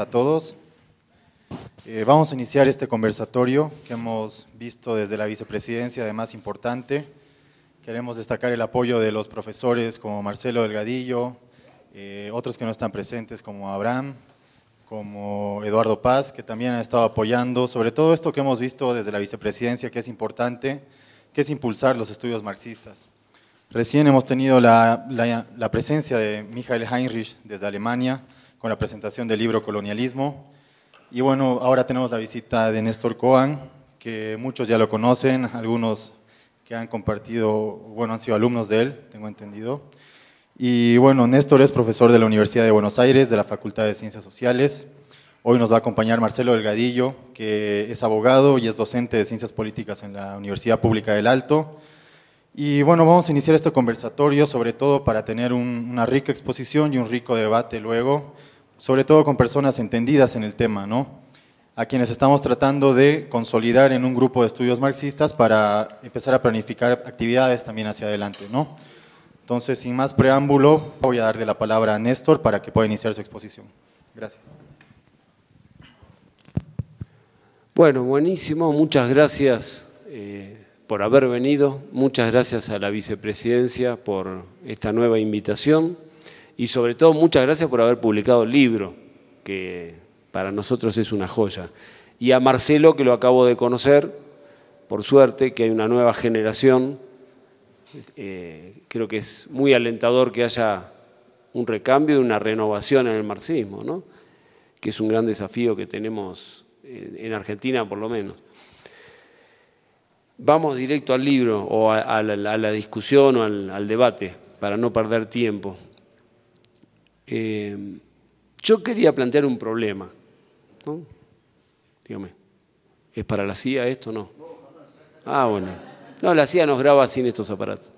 a todos. Eh, vamos a iniciar este conversatorio que hemos visto desde la vicepresidencia, además importante. Queremos destacar el apoyo de los profesores como Marcelo Delgadillo, eh, otros que no están presentes como Abraham, como Eduardo Paz, que también han estado apoyando, sobre todo esto que hemos visto desde la vicepresidencia, que es importante, que es impulsar los estudios marxistas. Recién hemos tenido la, la, la presencia de Michael Heinrich desde Alemania, con la presentación del libro Colonialismo. Y bueno, ahora tenemos la visita de Néstor Coan, que muchos ya lo conocen, algunos que han compartido, bueno, han sido alumnos de él, tengo entendido. Y bueno, Néstor es profesor de la Universidad de Buenos Aires, de la Facultad de Ciencias Sociales. Hoy nos va a acompañar Marcelo Delgadillo, que es abogado y es docente de Ciencias Políticas en la Universidad Pública del Alto. Y bueno, vamos a iniciar este conversatorio sobre todo para tener una rica exposición y un rico debate luego sobre todo con personas entendidas en el tema, ¿no? a quienes estamos tratando de consolidar en un grupo de estudios marxistas para empezar a planificar actividades también hacia adelante. ¿no? Entonces, sin más preámbulo, voy a darle la palabra a Néstor para que pueda iniciar su exposición. Gracias. Bueno, buenísimo, muchas gracias eh, por haber venido, muchas gracias a la vicepresidencia por esta nueva invitación. Y sobre todo, muchas gracias por haber publicado el libro, que para nosotros es una joya. Y a Marcelo, que lo acabo de conocer, por suerte, que hay una nueva generación. Eh, creo que es muy alentador que haya un recambio y una renovación en el marxismo, ¿no? que es un gran desafío que tenemos en Argentina por lo menos. Vamos directo al libro o a, la, discusión o al debate para no perder tiempo. Eh, yo quería plantear un problema. Dígame, ¿es para la CIA esto o no? Ah, bueno. No, la CIA nos graba sin estos aparatos.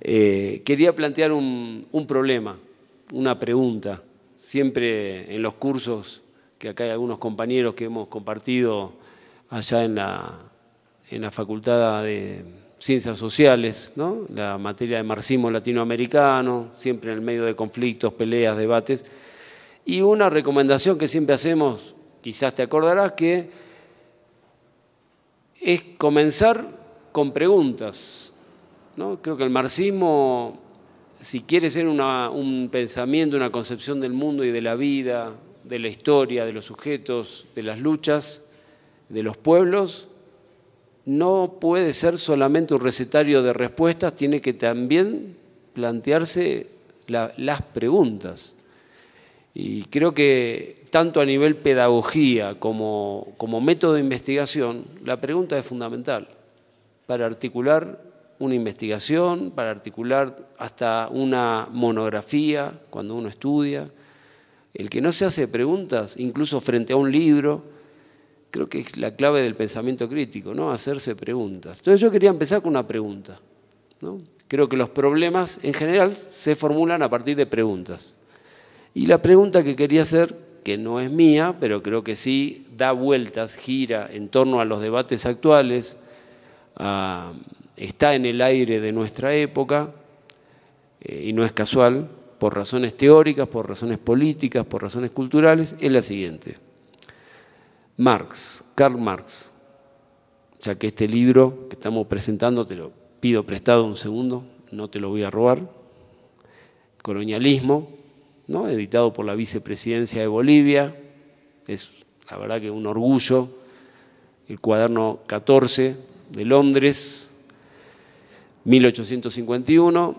Eh, quería plantear un, problema, una pregunta. Siempre en los cursos, que acá hay algunos compañeros que hemos compartido allá en en la facultad de ciencias sociales, la materia de marxismo latinoamericano, siempre en el medio de conflictos, peleas, debates. Y una recomendación que siempre hacemos, quizás te acordarás, que es comenzar con preguntas. Creo que el marxismo, si quiere ser un pensamiento, una concepción del mundo y de la vida, de la historia, de los sujetos, de las luchas, de los pueblos, no puede ser solamente un recetario de respuestas, tiene que también plantearse las preguntas. Y creo que tanto a nivel pedagogía como, como método de investigación, la pregunta es fundamental para articular una investigación, para articular hasta una monografía cuando uno estudia. El que no se hace preguntas, incluso frente a un libro, creo que es la clave del pensamiento crítico, ¿no? Hacerse preguntas. Entonces yo quería empezar con una pregunta. Creo que los problemas en general se formulan a partir de preguntas. Y la pregunta que quería hacer, que no es mía, pero creo que sí da vueltas, gira en torno a los debates actuales, está en el aire de nuestra época, eh, y no es casual, por razones teóricas, por razones políticas, por razones culturales, es la siguiente. Marx, Karl Marx, ya que este libro que estamos presentando, te lo pido prestado un segundo, no te lo voy a robar, Colonialismo, ¿no? editado por la Vicepresidencia de Bolivia, es la verdad que un orgullo, el cuaderno 14 de Londres, 1851,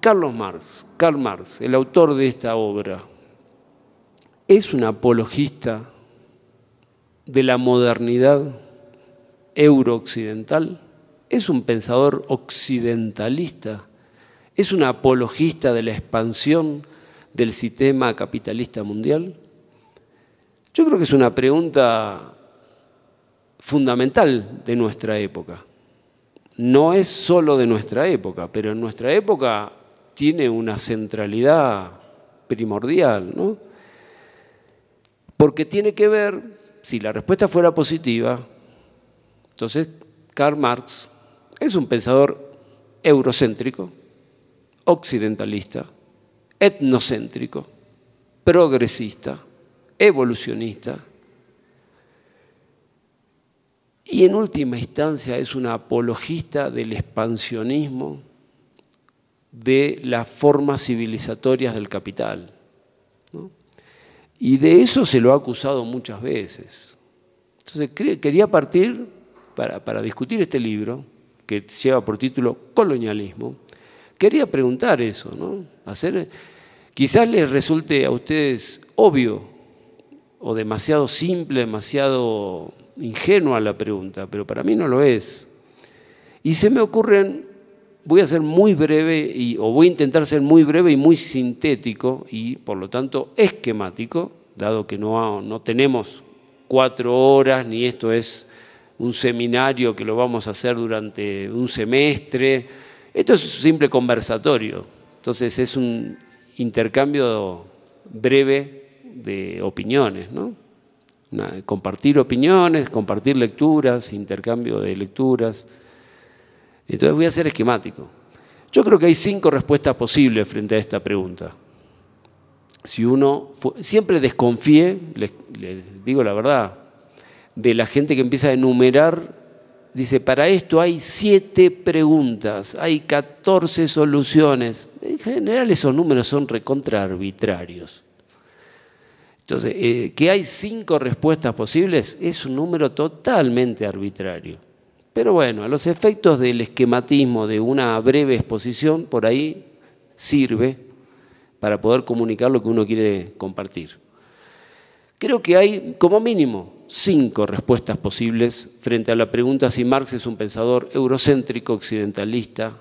Carlos Marx, Karl Marx, el autor de esta obra, es un apologista de la modernidad eurooccidental es un pensador occidentalista, es un apologista de la expansión del sistema capitalista mundial. Yo creo que es una pregunta fundamental de nuestra época. No es solo de nuestra época, pero en nuestra época tiene una centralidad primordial, ¿no? Porque tiene que ver si la respuesta fuera positiva, entonces Karl Marx es un pensador eurocéntrico, occidentalista, etnocéntrico, progresista, evolucionista. Y en última instancia es un apologista del expansionismo de las formas civilizatorias del capital. Y de eso se lo ha acusado muchas veces. Entonces quería partir, para, discutir este libro, que lleva por título Colonialismo, quería preguntar eso, ¿no? Hacer, quizás les resulte a ustedes obvio o demasiado simple, demasiado ingenua la pregunta, pero para mí no lo es. Y se me ocurren Voy a ser muy breve y, o voy a intentar ser muy breve y muy sintético y por lo tanto esquemático, dado que no, tenemos cuatro horas ni esto es un seminario que lo vamos a hacer durante un semestre. Esto es un simple conversatorio, entonces es un intercambio breve de opiniones, ¿no? compartir opiniones, compartir lecturas, intercambio de lecturas. Entonces voy a ser esquemático. Yo creo que hay cinco respuestas posibles frente a esta pregunta. Si uno siempre desconfíe, les, digo la verdad, de la gente que empieza a enumerar dice, para esto hay siete preguntas, hay catorce soluciones. En general esos números son recontra arbitrarios. Entonces, eh, que hay cinco respuestas posibles es un número totalmente arbitrario. Pero bueno, a los efectos del esquematismo de una breve exposición, por ahí sirve para poder comunicar lo que uno quiere compartir. Creo que hay como mínimo cinco respuestas posibles frente a la pregunta si Marx es un pensador eurocéntrico, occidentalista,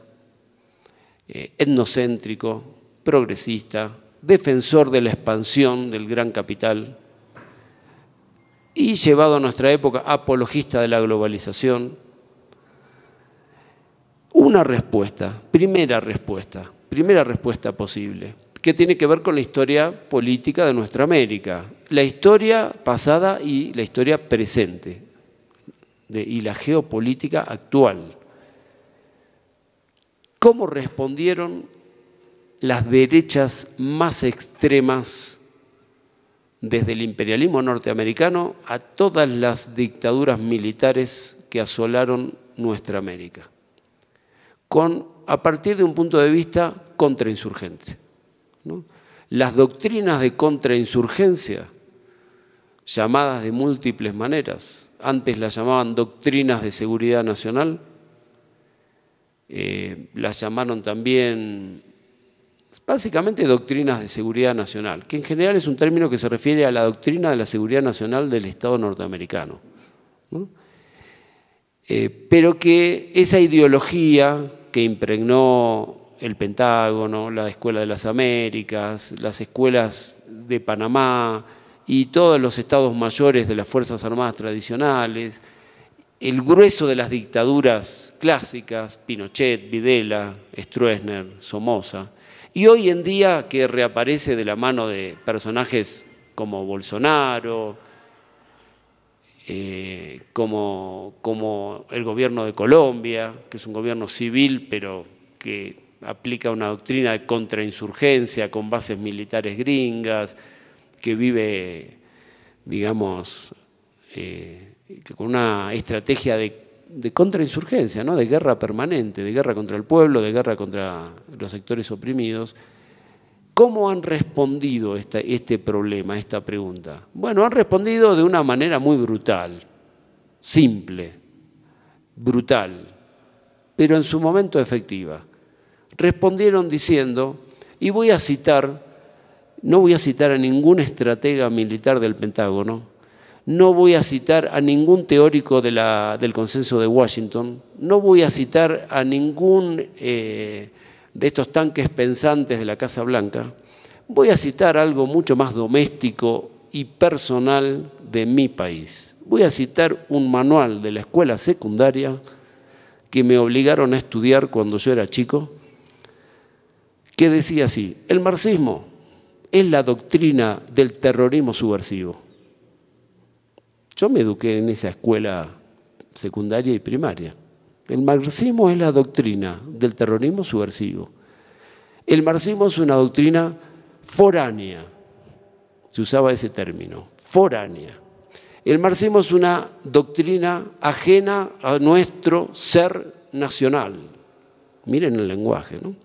eh, etnocéntrico, progresista, defensor de la expansión del gran capital y llevado a nuestra época apologista de la globalización una respuesta, primera respuesta, primera respuesta posible, que tiene que ver con la historia política de nuestra América, la historia pasada y la historia presente, y la geopolítica actual. ¿Cómo respondieron las derechas más extremas desde el imperialismo norteamericano a todas las dictaduras militares que asolaron nuestra América? a partir de un punto de vista contrainsurgente. Las doctrinas de contrainsurgencia, llamadas de múltiples maneras, antes las llamaban doctrinas de seguridad nacional, eh, las llamaron también básicamente doctrinas de seguridad nacional, que en general es un término que se refiere a la doctrina de la seguridad nacional del Estado norteamericano, eh, pero que esa ideología que impregnó el Pentágono, la Escuela de las Américas, las escuelas de Panamá y todos los estados mayores de las Fuerzas Armadas tradicionales, el grueso de las dictaduras clásicas, Pinochet, Videla, Stroessner, Somoza, y hoy en día que reaparece de la mano de personajes como Bolsonaro, eh, como, el gobierno de Colombia, que es un gobierno civil, pero que aplica una doctrina de contrainsurgencia con bases militares gringas, que vive, digamos, eh, con una estrategia de, contrainsurgencia, ¿no? de guerra permanente, de guerra contra el pueblo, de guerra contra los sectores oprimidos. ¿Cómo han respondido este, este problema, esta pregunta? Bueno, han respondido de una manera muy brutal, simple, brutal, pero en su momento efectiva. Respondieron diciendo, y voy a citar, no voy a citar a ningún estratega militar del Pentágono, no voy a citar a ningún teórico del consenso de Washington, no voy a citar a ningún... Eh, de estos tanques pensantes de la Casa Blanca, voy a citar algo mucho más doméstico y personal de mi país. Voy a citar un manual de la escuela secundaria que me obligaron a estudiar cuando yo era chico, que decía así, el marxismo es la doctrina del terrorismo subversivo. Yo me eduqué en esa escuela secundaria y primaria. El marxismo es la doctrina del terrorismo subversivo. El marxismo es una doctrina foránea, se usaba ese término, foránea. El marxismo es una doctrina ajena a nuestro ser nacional. Miren el lenguaje, ¿no?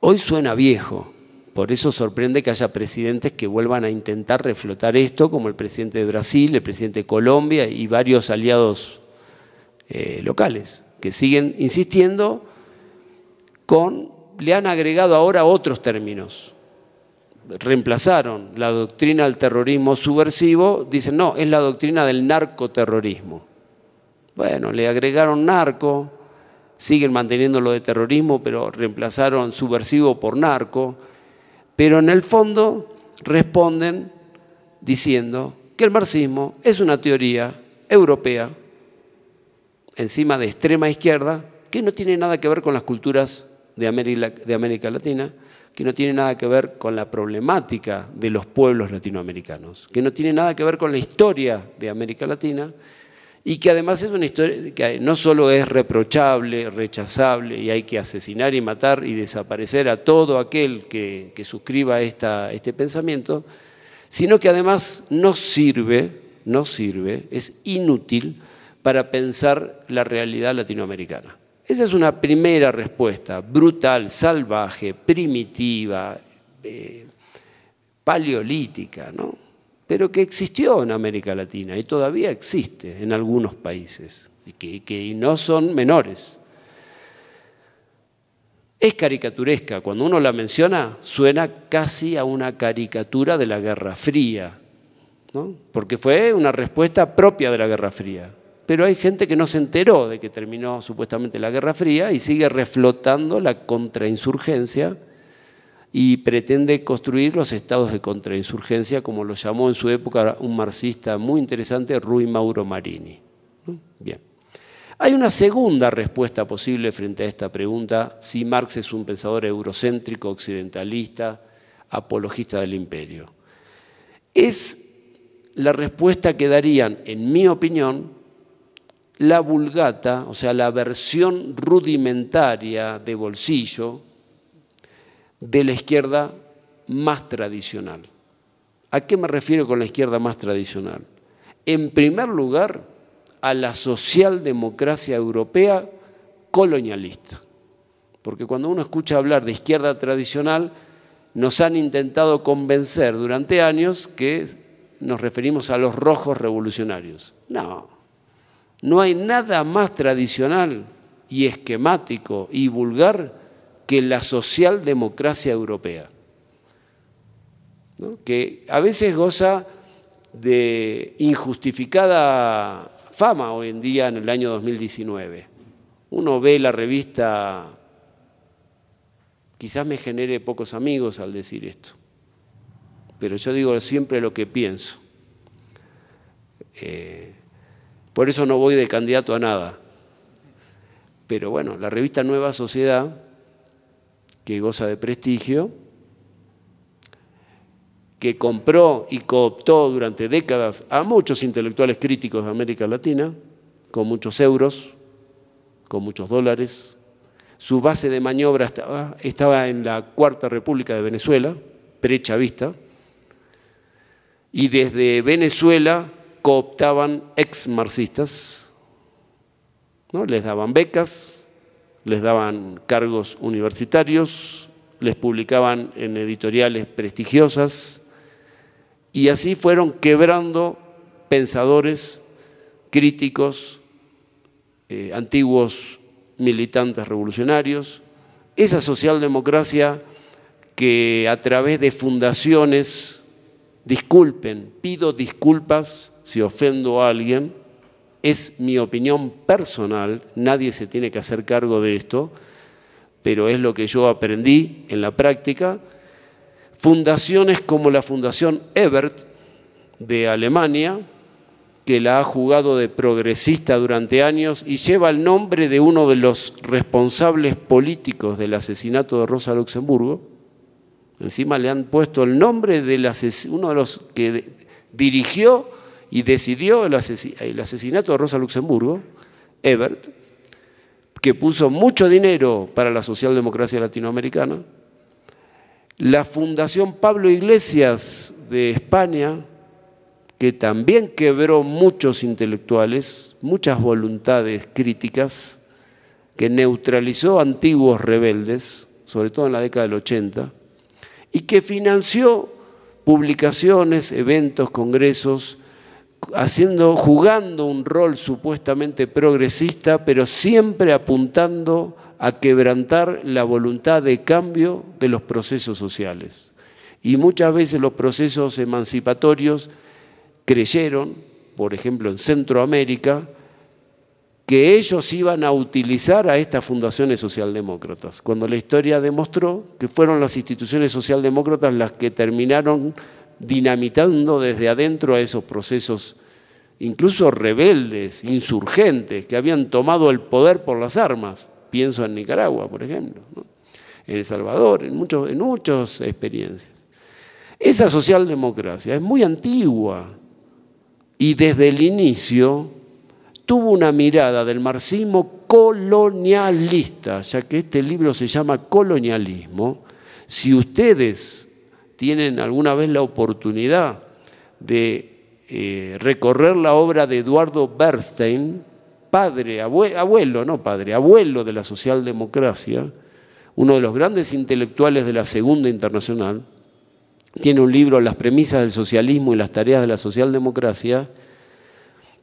Hoy suena viejo, por eso sorprende que haya presidentes que vuelvan a intentar reflotar esto, como el presidente de Brasil, el presidente de Colombia y varios aliados eh, locales, que siguen insistiendo con, le han agregado ahora otros términos. Reemplazaron la doctrina del terrorismo subversivo, dicen, no, es la doctrina del narcoterrorismo. Bueno, le agregaron narco, siguen manteniendo lo de terrorismo, pero reemplazaron subversivo por narco pero en el fondo responden diciendo que el marxismo es una teoría europea, encima de extrema izquierda, que no tiene nada que ver con las culturas de América, Latina, que no tiene nada que ver con la problemática de los pueblos latinoamericanos, que no tiene nada que ver con la historia de América Latina y que además es una historia que no solo es reprochable, rechazable, y hay que asesinar y matar y desaparecer a todo aquel que, suscriba este pensamiento, sino que además no sirve, no sirve, es inútil para pensar la realidad latinoamericana. Esa es una primera respuesta, brutal, salvaje, primitiva, eh, paleolítica, ¿no? pero que existió en América Latina y todavía existe en algunos países, y que, no son menores. Es caricaturesca, cuando uno la menciona suena casi a una caricatura de la Guerra Fría, porque fue una respuesta propia de la Guerra Fría. Pero hay gente que no se enteró de que terminó supuestamente la Guerra Fría y sigue reflotando la contrainsurgencia y pretende construir los estados de contrainsurgencia, como lo llamó en su época un marxista muy interesante, Rui Mauro Marini. Bien. Hay una segunda respuesta posible frente a esta pregunta, si Marx es un pensador eurocéntrico, occidentalista, apologista del imperio. Es la respuesta que darían, en mi opinión, la vulgata, o sea, la versión rudimentaria de bolsillo, de la izquierda más tradicional. ¿A qué me refiero con la izquierda más tradicional? En primer lugar, a la socialdemocracia europea colonialista. Porque cuando uno escucha hablar de izquierda tradicional, nos han intentado convencer durante años que nos referimos a los rojos revolucionarios. No, no hay nada más tradicional y esquemático y vulgar que la socialdemocracia europea, que a veces goza de injustificada fama hoy en día en el año 2019. Uno ve la revista, quizás me genere pocos amigos al decir esto, pero yo digo siempre lo que pienso. Eh, por eso no voy de candidato a nada. Pero bueno, la revista Nueva Sociedad que goza de prestigio, que compró y cooptó durante décadas a muchos intelectuales críticos de América Latina, con muchos euros, con muchos dólares. Su base de maniobra estaba, en la Cuarta República de Venezuela, prechavista, y desde Venezuela cooptaban ex marxistas, ¿no? les daban becas, les daban cargos universitarios, les publicaban en editoriales prestigiosas y así fueron quebrando pensadores, críticos, eh, antiguos militantes revolucionarios, esa socialdemocracia que a través de fundaciones, disculpen, pido disculpas si ofendo a alguien, es mi opinión personal, nadie se tiene que hacer cargo de esto, pero es lo que yo aprendí en la práctica. Fundaciones como la Fundación Ebert de Alemania, que la ha jugado de progresista durante años y lleva el nombre de uno de los responsables políticos del asesinato de Rosa Luxemburgo. Encima le han puesto el nombre de uno de los que dirigió y decidió el, asesinato de Rosa Luxemburgo, Ebert, que puso mucho dinero para la socialdemocracia latinoamericana, la Fundación Pablo Iglesias de España, que también quebró muchos intelectuales, muchas voluntades críticas, que neutralizó antiguos rebeldes, sobre todo en la década del 80, y que financió publicaciones, eventos, congresos haciendo, jugando un rol supuestamente progresista, pero siempre apuntando a quebrantar la voluntad de cambio de los procesos sociales. Y muchas veces los procesos emancipatorios creyeron, por ejemplo en Centroamérica, que ellos iban a utilizar a estas fundaciones socialdemócratas, cuando la historia demostró que fueron las instituciones socialdemócratas las que terminaron dinamitando desde adentro a esos procesos, incluso rebeldes, insurgentes, que habían tomado el poder por las armas. Pienso en Nicaragua, por ejemplo, en El Salvador, en, muchos, en muchas experiencias. Esa socialdemocracia es muy antigua y desde el inicio tuvo una mirada del marxismo colonialista, ya que este libro se llama Colonialismo. Si ustedes tienen alguna vez la oportunidad de eh, recorrer la obra de Eduardo Bernstein, padre, abuelo, no padre, abuelo de la socialdemocracia, uno de los grandes intelectuales de la Segunda Internacional, tiene un libro, Las premisas del socialismo y las tareas de la socialdemocracia,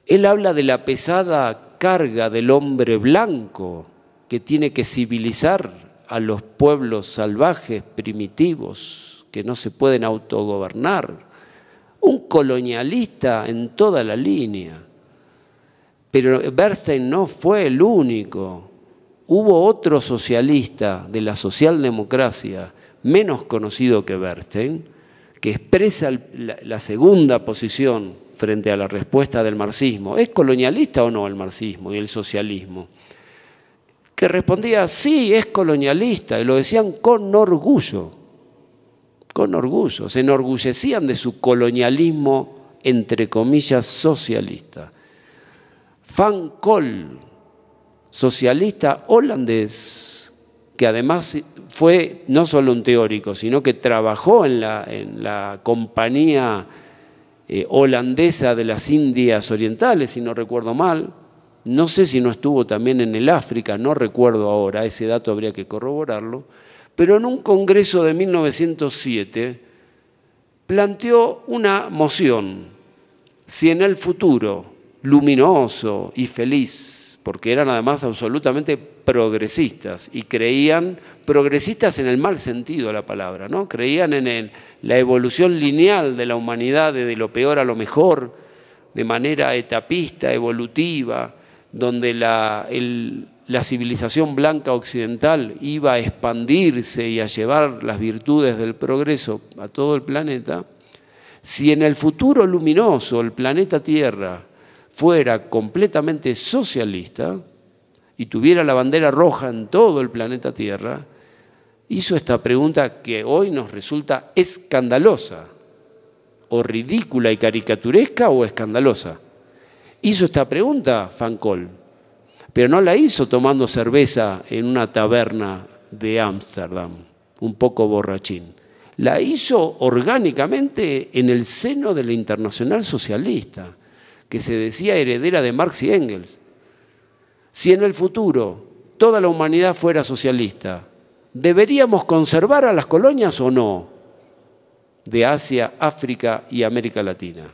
él habla de la pesada carga del hombre blanco que tiene que civilizar a los pueblos salvajes, primitivos, que no se pueden autogobernar, un colonialista en toda la línea. Pero Bernstein no fue el único. Hubo otro socialista de la socialdemocracia, menos conocido que Bernstein, que expresa la segunda posición frente a la respuesta del marxismo. ¿Es colonialista o no el marxismo y el socialismo? Que respondía, sí, es colonialista, y lo decían con orgullo con orgullo, se enorgullecían de su colonialismo, entre comillas, socialista. Van Kool, socialista holandés, que además fue no solo un teórico, sino que trabajó en la, compañía eh, holandesa de las Indias Orientales, si no recuerdo mal. No sé si no estuvo también en el África, no recuerdo ahora, ese dato habría que corroborarlo pero en un congreso de 1907 planteó una moción, si en el futuro, luminoso y feliz, porque eran además absolutamente progresistas y creían, progresistas en el mal sentido de la palabra, ¿no? creían en la evolución lineal de la humanidad, de lo peor a lo mejor, de manera etapista, evolutiva, donde la, el, la civilización blanca occidental iba a expandirse y a llevar las virtudes del progreso a todo el planeta, si en el futuro luminoso el planeta Tierra fuera completamente socialista y tuviera la bandera roja en todo el planeta Tierra, hizo esta pregunta que hoy nos resulta escandalosa, o ridícula y caricaturesca o escandalosa. Hizo esta pregunta Fancol pero no la hizo tomando cerveza en una taberna de Ámsterdam, un poco borrachín. La hizo orgánicamente en el seno de la Internacional Socialista, que se decía heredera de Marx y Engels. Si en el futuro toda la humanidad fuera socialista, ¿deberíamos conservar a las colonias o no? De Asia, África y América Latina.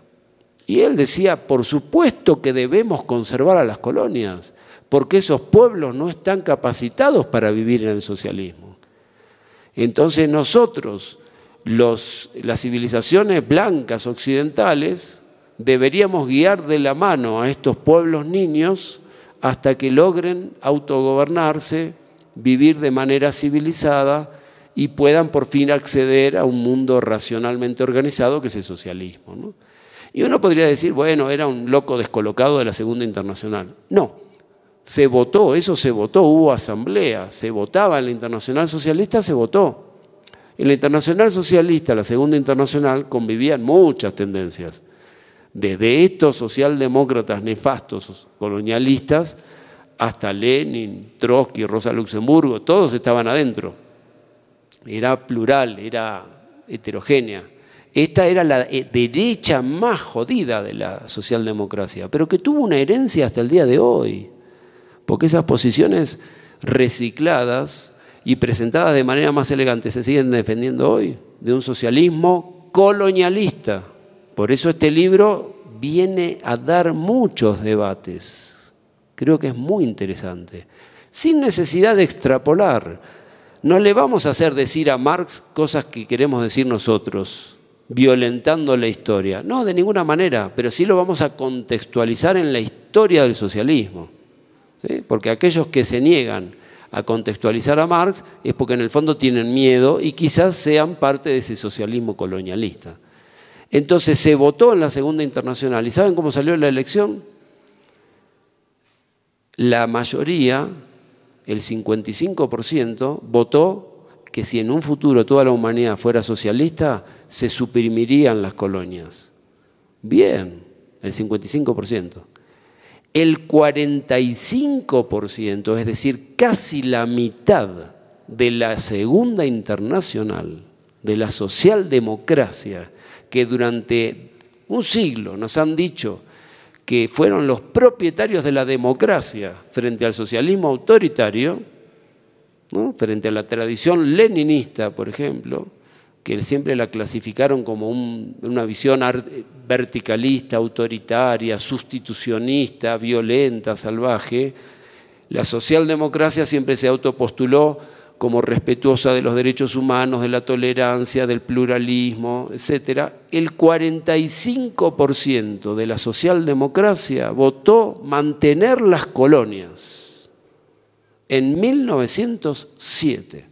Y él decía, por supuesto que debemos conservar a las colonias porque esos pueblos no están capacitados para vivir en el socialismo. Entonces nosotros, los, las civilizaciones blancas occidentales, deberíamos guiar de la mano a estos pueblos niños hasta que logren autogobernarse, vivir de manera civilizada y puedan por fin acceder a un mundo racionalmente organizado que es el socialismo. Y uno podría decir, bueno, era un loco descolocado de la Segunda Internacional. No, se votó, eso se votó, hubo asamblea, se votaba en la Internacional Socialista, se votó. En la Internacional Socialista, la Segunda Internacional, convivían muchas tendencias, desde estos socialdemócratas nefastos colonialistas hasta Lenin, Trotsky, Rosa Luxemburgo, todos estaban adentro. Era plural, era heterogénea. Esta era la eh, derecha más jodida de la socialdemocracia, pero que tuvo una herencia hasta el día de hoy porque esas posiciones recicladas y presentadas de manera más elegante se siguen defendiendo hoy de un socialismo colonialista. Por eso este libro viene a dar muchos debates. Creo que es muy interesante. Sin necesidad de extrapolar. No le vamos a hacer decir a Marx cosas que queremos decir nosotros, violentando la historia. No, de ninguna manera, pero sí lo vamos a contextualizar en la historia del socialismo porque aquellos que se niegan a contextualizar a Marx es porque en el fondo tienen miedo y quizás sean parte de ese socialismo colonialista. Entonces se votó en la Segunda Internacional y ¿saben cómo salió la elección? La mayoría, el 55%, votó que si en un futuro toda la humanidad fuera socialista, se suprimirían las colonias. Bien, el 55% el 45%, es decir, casi la mitad de la segunda internacional, de la socialdemocracia, que durante un siglo nos han dicho que fueron los propietarios de la democracia frente al socialismo autoritario, frente a la tradición leninista, por ejemplo, que siempre la clasificaron como una visión verticalista, autoritaria, sustitucionista, violenta, salvaje, la socialdemocracia siempre se autopostuló como respetuosa de los derechos humanos, de la tolerancia, del pluralismo, etc. El 45% de la socialdemocracia votó mantener las colonias en 1907.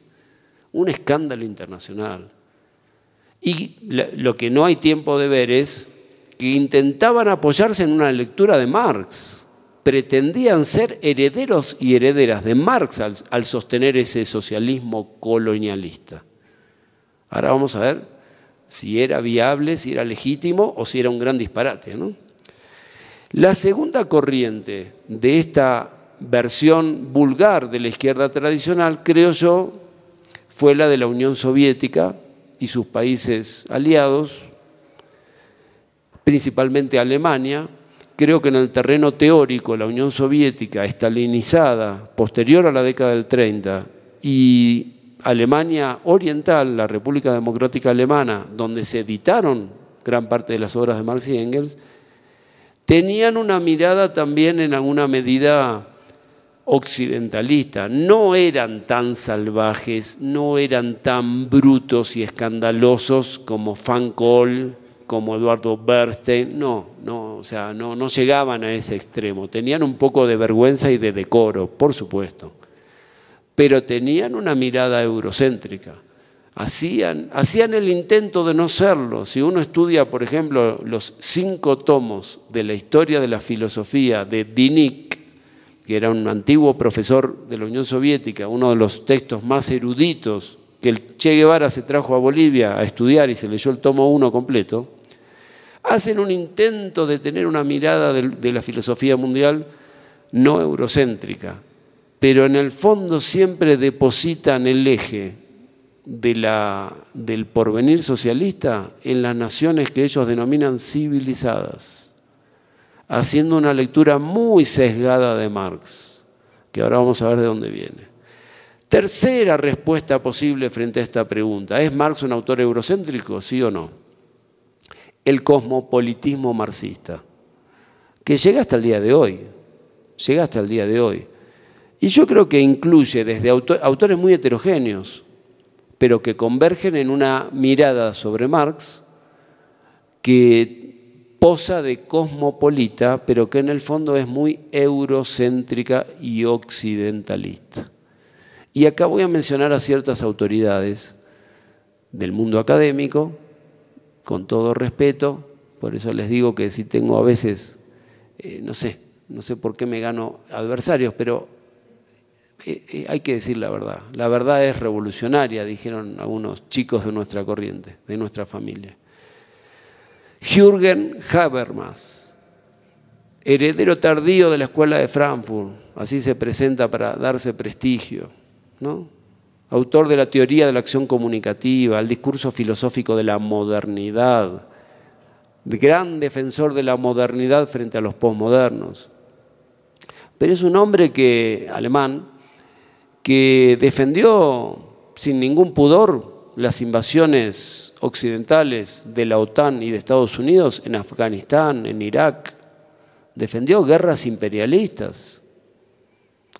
Un escándalo internacional. Y lo que no hay tiempo de ver es que intentaban apoyarse en una lectura de Marx, pretendían ser herederos y herederas de Marx al, sostener ese socialismo colonialista. Ahora vamos a ver si era viable, si era legítimo o si era un gran disparate. La segunda corriente de esta versión vulgar de la izquierda tradicional, creo yo, fue la de la Unión Soviética, y sus países aliados, principalmente Alemania. Creo que en el terreno teórico la Unión Soviética, estalinizada posterior a la década del 30, y Alemania Oriental, la República Democrática Alemana, donde se editaron gran parte de las obras de Marx y Engels, tenían una mirada también en alguna medida occidentalistas no eran tan salvajes, no eran tan brutos y escandalosos como Fancol, como Eduardo Bernstein, no, no, o sea, no, no llegaban a ese extremo, tenían un poco de vergüenza y de decoro, por supuesto, pero tenían una mirada eurocéntrica. Hacían, hacían, el intento de no serlo. Si uno estudia, por ejemplo, los cinco tomos de la historia de la filosofía de Dinik, que era un antiguo profesor de la Unión Soviética, uno de los textos más eruditos que el Che Guevara se trajo a Bolivia a estudiar y se leyó el tomo uno completo, hacen un intento de tener una mirada de, la filosofía mundial no eurocéntrica, pero en el fondo siempre depositan el eje del porvenir socialista en las naciones que ellos denominan civilizadas haciendo una lectura muy sesgada de Marx, que ahora vamos a ver de dónde viene. Tercera respuesta posible frente a esta pregunta, ¿es Marx un autor eurocéntrico, sí o no? El cosmopolitismo marxista, que llega hasta el día de hoy, llega hasta el día de hoy. Y yo creo que incluye desde autores muy heterogéneos, pero que convergen en una mirada sobre Marx que posa de cosmopolita, pero que en el fondo es muy eurocéntrica y occidentalista. Y acá voy a mencionar a ciertas autoridades del mundo académico, con todo respeto, por eso les digo que si tengo a veces, eh, no sé, no sé por qué me gano adversarios, pero eh, eh, hay que decir la verdad. La verdad es revolucionaria, dijeron algunos chicos de nuestra corriente, de nuestra familia. Jürgen Habermas, heredero tardío de la escuela de Frankfurt, así se presenta para darse prestigio, autor de la teoría de la acción comunicativa, el discurso filosófico de la modernidad, gran defensor de la modernidad frente a los posmodernos. Pero es un hombre que, alemán que defendió sin ningún pudor las invasiones occidentales de la OTAN y de Estados Unidos en Afganistán, en Irak, defendió guerras imperialistas.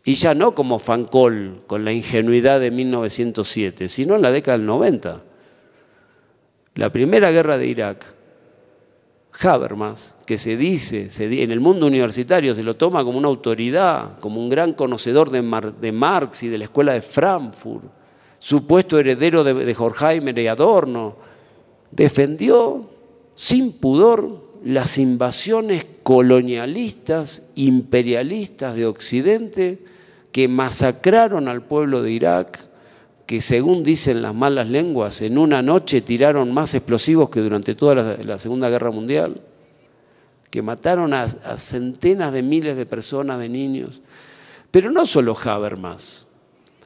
Y ya no como Fancol, con la ingenuidad de 1907, sino en la década del 90. La primera guerra de Irak, Habermas, que se dice, en el mundo universitario se lo toma como una autoridad, como un gran conocedor de Marx y de la escuela de Frankfurt, supuesto heredero de, de y Adorno, defendió sin pudor las invasiones colonialistas, imperialistas de Occidente que masacraron al pueblo de Irak, que según dicen las malas lenguas, en una noche tiraron más explosivos que durante toda la, Segunda Guerra Mundial, que mataron a, a, centenas de miles de personas, de niños. Pero no solo Habermas,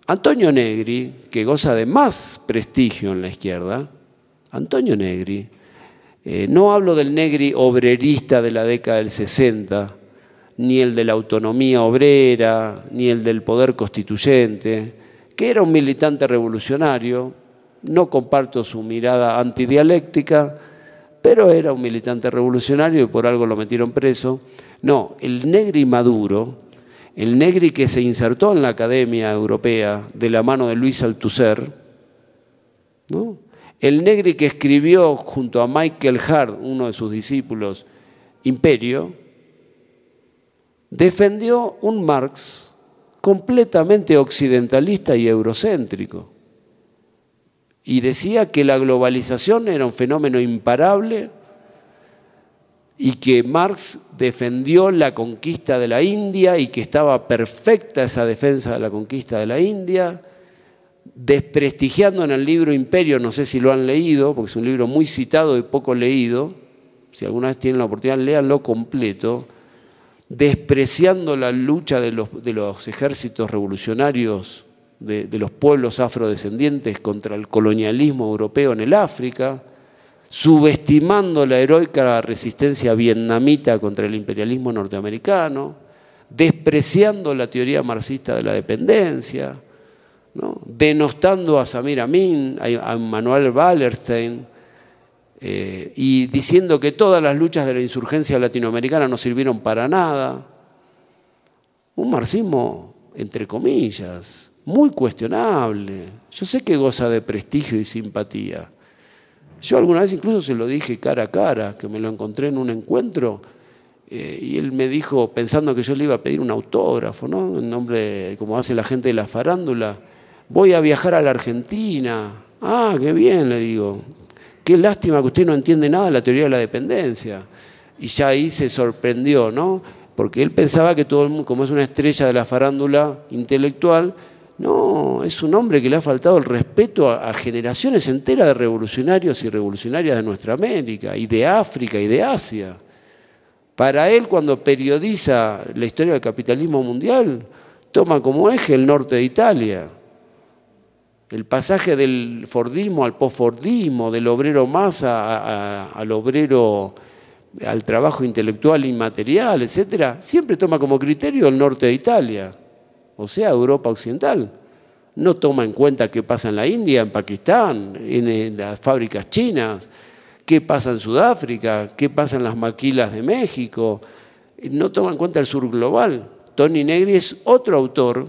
Antonio Negri, que goza de más prestigio en la izquierda, Antonio Negri, eh, no hablo del Negri obrerista de la década del 60, ni el de la autonomía obrera, ni el del poder constituyente, que era un militante revolucionario, no comparto su mirada antidialéctica, pero era un militante revolucionario y por algo lo metieron preso. No, el Negri Maduro, el Negri que se insertó en la Academia Europea de la mano de Luis Althusser, el Negri que escribió junto a Michael Hart, uno de sus discípulos, Imperio, defendió un Marx completamente occidentalista y eurocéntrico. Y decía que la globalización era un fenómeno imparable y que Marx defendió la conquista de la India y que estaba perfecta esa defensa de la conquista de la India, desprestigiando en el libro Imperio, no sé si lo han leído, porque es un libro muy citado y poco leído, si alguna vez tienen la oportunidad, léanlo completo, despreciando la lucha de los, ejércitos revolucionarios de los pueblos afrodescendientes contra el colonialismo europeo en el África, subestimando la heroica resistencia vietnamita contra el imperialismo norteamericano, despreciando la teoría marxista de la dependencia, denostando a Samir Amin, a Manuel Wallerstein, eh, y diciendo que todas las luchas de la insurgencia latinoamericana no sirvieron para nada. Un marxismo, entre comillas, muy cuestionable. Yo sé que goza de prestigio y simpatía, yo alguna vez incluso se lo dije cara a cara, que me lo encontré en un encuentro eh, y él me dijo, pensando que yo le iba a pedir un autógrafo, ¿no? En nombre, como hace la gente de la farándula, voy a viajar a la Argentina. Ah, qué bien, le digo. Qué lástima que usted no entiende nada de la teoría de la dependencia. Y ya ahí se sorprendió, ¿no? Porque él pensaba que todo el mundo, como es una estrella de la farándula intelectual, no, es un hombre que le ha faltado el respeto a, generaciones enteras de revolucionarios y revolucionarias de nuestra América, y de África, y de Asia. Para él, cuando periodiza la historia del capitalismo mundial, toma como eje el norte de Italia. El pasaje del Fordismo al posfordismo, del obrero masa al obrero al trabajo intelectual inmaterial, etcétera, siempre toma como criterio el norte de Italia o sea, Europa Occidental. No toma en cuenta qué pasa en la India, en Pakistán, en, eh, las fábricas chinas, qué pasa en Sudáfrica, qué pasa en las maquilas de México. No toma en cuenta el sur global. Tony Negri es otro autor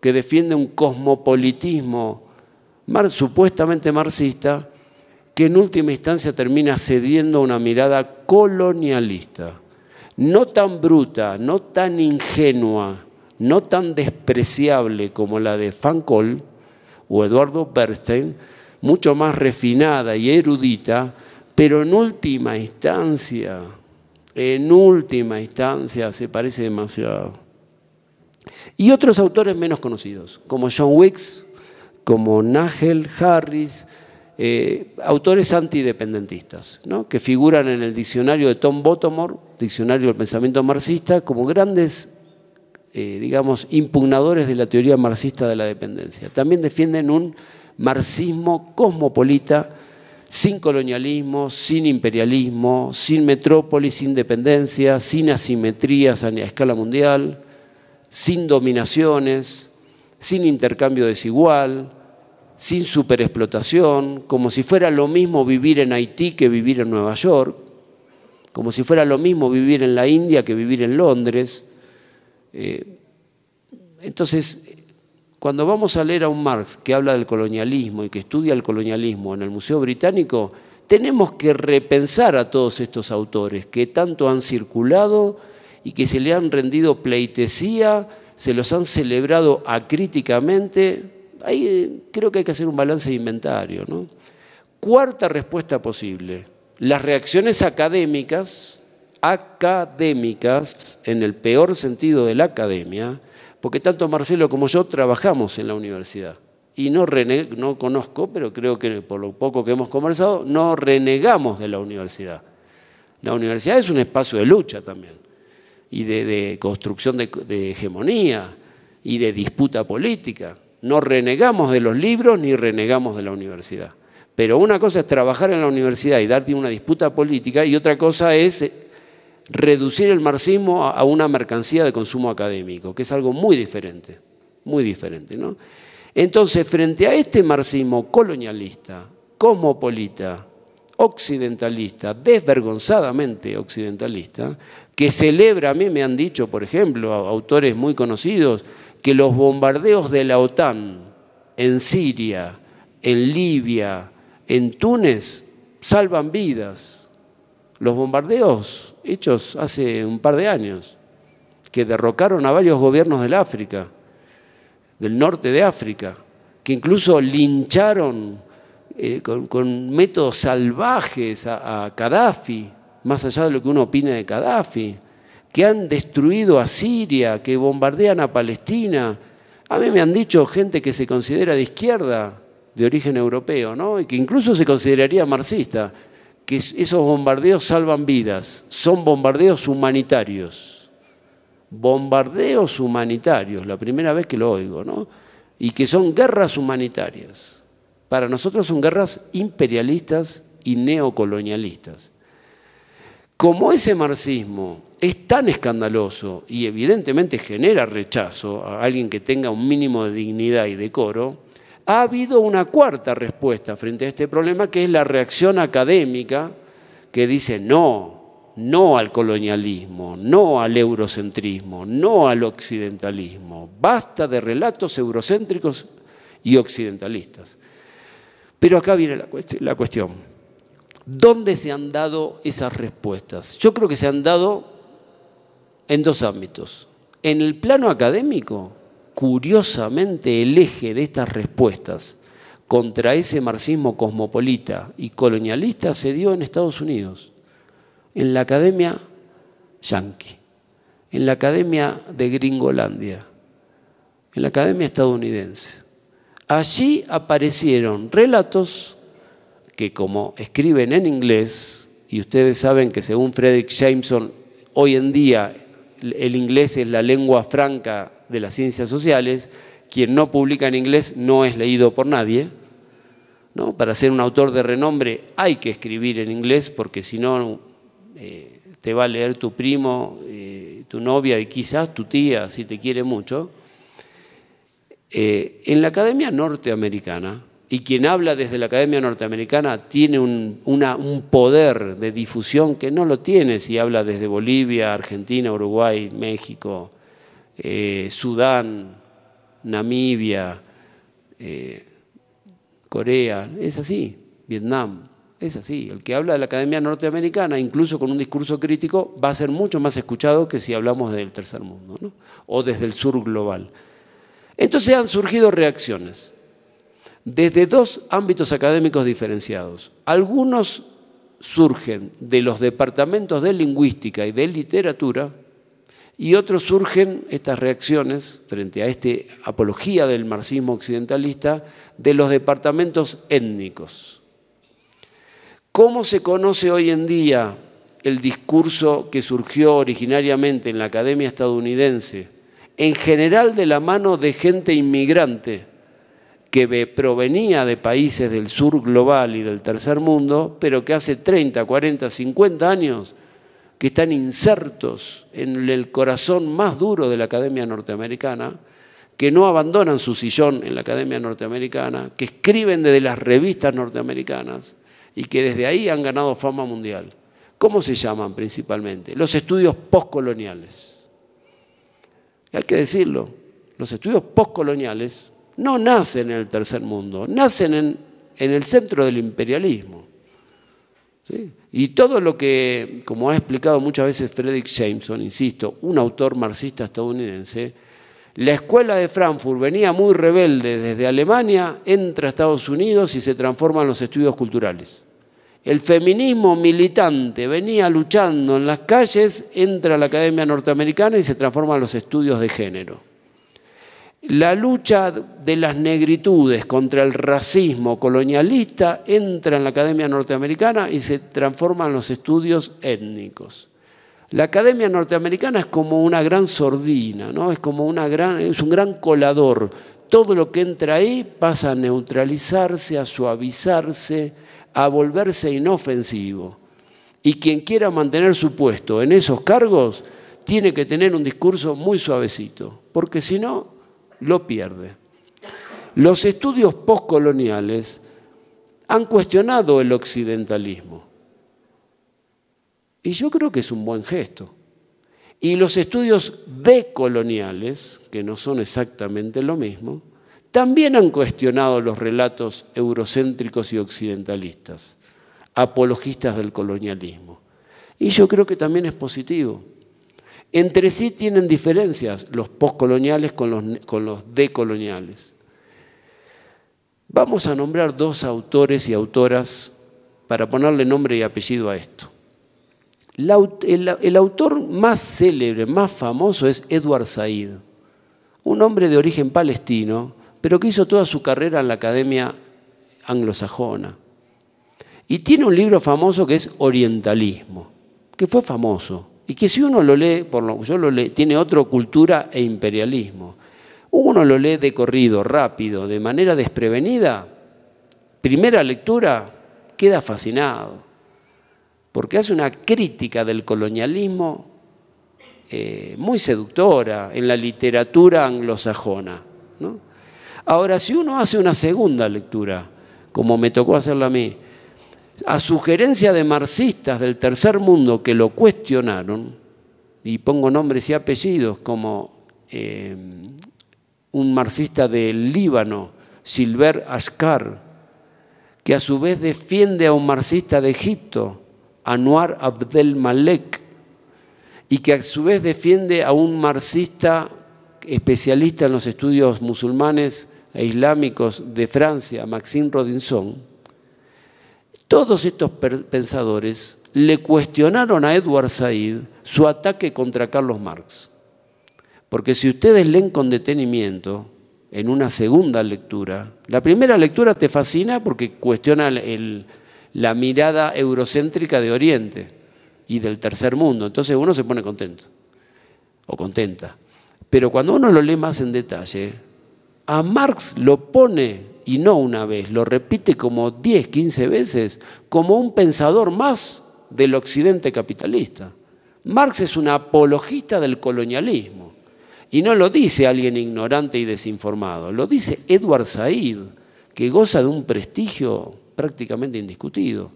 que defiende un cosmopolitismo supuestamente marxista que en última instancia termina cediendo a una mirada colonialista, no tan bruta, no tan ingenua, no tan despreciable como la de Fancol o Eduardo Bernstein, mucho más refinada y erudita, pero en última instancia, en última instancia se parece demasiado. Y otros autores menos conocidos, como John Wicks, como Nagel Harris, eh, autores antidependentistas, ¿no? que figuran en el diccionario de Tom Bottomore, diccionario del pensamiento marxista, como grandes eh, digamos, impugnadores de la teoría marxista de la dependencia. También defienden un marxismo cosmopolita, sin colonialismo, sin imperialismo, sin metrópolis, sin dependencia, sin asimetrías a escala mundial, sin dominaciones, sin intercambio desigual, sin superexplotación, como si fuera lo mismo vivir en Haití que vivir en Nueva York, como si fuera lo mismo vivir en la India que vivir en Londres, eh, entonces, cuando vamos a leer a un Marx que habla del colonialismo y que estudia el colonialismo en el Museo Británico, tenemos que repensar a todos estos autores que tanto han circulado y que se le han rendido pleitesía, se los han celebrado acríticamente. Ahí eh, creo que hay que hacer un balance de inventario. Cuarta respuesta posible, las reacciones académicas académicas, en el peor sentido de la academia, porque tanto Marcelo como yo trabajamos en la universidad. Y no, no conozco, pero creo que por lo poco que hemos conversado, no renegamos de la universidad. La universidad es un espacio de lucha también, y de, construcción de, de hegemonía, y de disputa política. No renegamos de los libros ni renegamos de la universidad. Pero una cosa es trabajar en la universidad y darte una disputa política y otra cosa es reducir el marxismo a una mercancía de consumo académico, que es algo muy diferente, muy diferente. ¿no? Entonces, frente a este marxismo colonialista, cosmopolita, occidentalista, desvergonzadamente occidentalista, que celebra, a mí me han dicho, por ejemplo, autores muy conocidos, que los bombardeos de la OTAN en Siria, en Libia, en Túnez, salvan vidas, los bombardeos hechos hace un par de años, que derrocaron a varios gobiernos del África, del norte de África, que incluso lincharon eh, con, métodos salvajes a, Gaddafi, más allá de lo que uno opina de Gaddafi, que han destruido a Siria, que bombardean a Palestina. A mí me han dicho gente que se considera de izquierda, de origen europeo, ¿no? y que incluso se consideraría marxista, que esos bombardeos salvan vidas, son bombardeos humanitarios. Bombardeos humanitarios, la primera vez que lo oigo, ¿no? Y que son guerras humanitarias. Para nosotros son guerras imperialistas y neocolonialistas. Como ese marxismo es tan escandaloso y evidentemente genera rechazo a alguien que tenga un mínimo de dignidad y decoro, ha habido una cuarta respuesta frente a este problema, que es la reacción académica que dice no, no al colonialismo, no al eurocentrismo, no al occidentalismo, basta de relatos eurocéntricos y occidentalistas. Pero acá viene la, cuestión. ¿Dónde se han dado esas respuestas? Yo creo que se han dado en dos ámbitos. En el plano académico, curiosamente el eje de estas respuestas contra ese marxismo cosmopolita y colonialista se dio en Estados Unidos, en la Academia Yankee, en la Academia de Gringolandia, en la Academia estadounidense. Allí aparecieron relatos que como escriben en inglés, y ustedes saben que según Frederick Jameson, hoy en día el inglés es la lengua franca de las ciencias sociales, quien no publica en inglés no es leído por nadie. ¿no? Para ser un autor de renombre hay que escribir en inglés porque si no eh, te va a leer tu primo, eh, tu novia y quizás tu tía si te quiere mucho. Eh, en la Academia Norteamericana, y quien habla desde la Academia Norteamericana tiene un, un, poder de difusión que no lo tiene si habla desde Bolivia, Argentina, Uruguay, México, eh, Sudán, Namibia, eh, Corea, es así, Vietnam, es así. El que habla de la Academia Norteamericana, incluso con un discurso crítico, va a ser mucho más escuchado que si hablamos del tercer mundo o desde el sur global. Entonces han surgido reacciones desde dos ámbitos académicos diferenciados. Algunos surgen de los departamentos de lingüística y de literatura, y otros surgen estas reacciones frente a esta apología del marxismo occidentalista de los departamentos étnicos. ¿Cómo se conoce hoy en día el discurso que surgió originariamente en la Academia estadounidense, en general de la mano de gente inmigrante que provenía de países del sur global y del tercer mundo, pero que hace 30, 40, 50 años que están insertos en el corazón más duro de la Academia Norteamericana, que no abandonan su sillón en la Academia Norteamericana, que escriben desde las revistas norteamericanas y que desde ahí han ganado fama mundial. ¿Cómo se llaman principalmente? Los estudios postcoloniales. Hay que decirlo, los estudios postcoloniales no nacen en el tercer mundo, nacen en, en el centro del imperialismo. Y todo lo que, como ha explicado muchas veces Frederick Jameson, insisto, un autor marxista estadounidense, la escuela de Frankfurt venía muy rebelde desde Alemania, entra a Estados Unidos y se transforma en los estudios culturales. El feminismo militante venía luchando en las calles, entra a la Academia Norteamericana y se transforma en los estudios de género. La lucha de las negritudes contra el racismo colonialista entra en la Academia Norteamericana y se transforma en los estudios étnicos. La Academia Norteamericana es como una gran sordina, ¿no? es, como una gran, es un gran colador. Todo lo que entra ahí pasa a neutralizarse, a suavizarse, a volverse inofensivo. Y quien quiera mantener su puesto en esos cargos tiene que tener un discurso muy suavecito, porque si no lo pierde. Los estudios postcoloniales han cuestionado el occidentalismo. Y yo creo que es un buen gesto. Y los estudios decoloniales, que no son exactamente lo mismo, también han cuestionado los relatos eurocéntricos y occidentalistas, apologistas del colonialismo. Y yo creo que también es positivo. Entre sí tienen diferencias los postcoloniales con los, con los decoloniales. Vamos a nombrar dos autores y autoras para ponerle nombre y apellido a esto. El, autor más célebre, más famoso es Edward Said, un hombre de origen palestino, pero que hizo toda su carrera en la Academia Anglosajona. Y tiene un libro famoso que es Orientalismo, que fue famoso. Y que si uno lo lee, yo lo leo, tiene otro cultura e imperialismo. Uno lo lee de corrido, rápido, de manera desprevenida, primera lectura, queda fascinado, porque hace una crítica del colonialismo eh, muy seductora en la literatura anglosajona. Ahora, si uno hace una segunda lectura, como me tocó hacerla a mí, a sugerencia de marxistas del tercer mundo que lo cuestionaron, y pongo nombres y apellidos como eh, un marxista del Líbano, Silver Ashkar, que a su vez defiende a un marxista de Egipto, Anwar Abdel Malek, y que a su vez defiende a un marxista especialista en los estudios musulmanes e islámicos de Francia, Maxime Rodinson, todos estos pensadores le cuestionaron a Edward Said su ataque contra Carlos Marx. Porque si ustedes leen con detenimiento, en una segunda lectura, la primera lectura te fascina porque cuestiona la mirada eurocéntrica de Oriente y del tercer mundo, entonces uno se pone contento o contenta. Pero cuando uno lo lee más en detalle, a Marx lo pone y no una vez, lo repite como 10, 15 veces, como un pensador más del occidente capitalista. Marx es un apologista del colonialismo. Y no lo dice alguien ignorante y desinformado, lo dice Edward Said, que goza de un prestigio prácticamente indiscutido.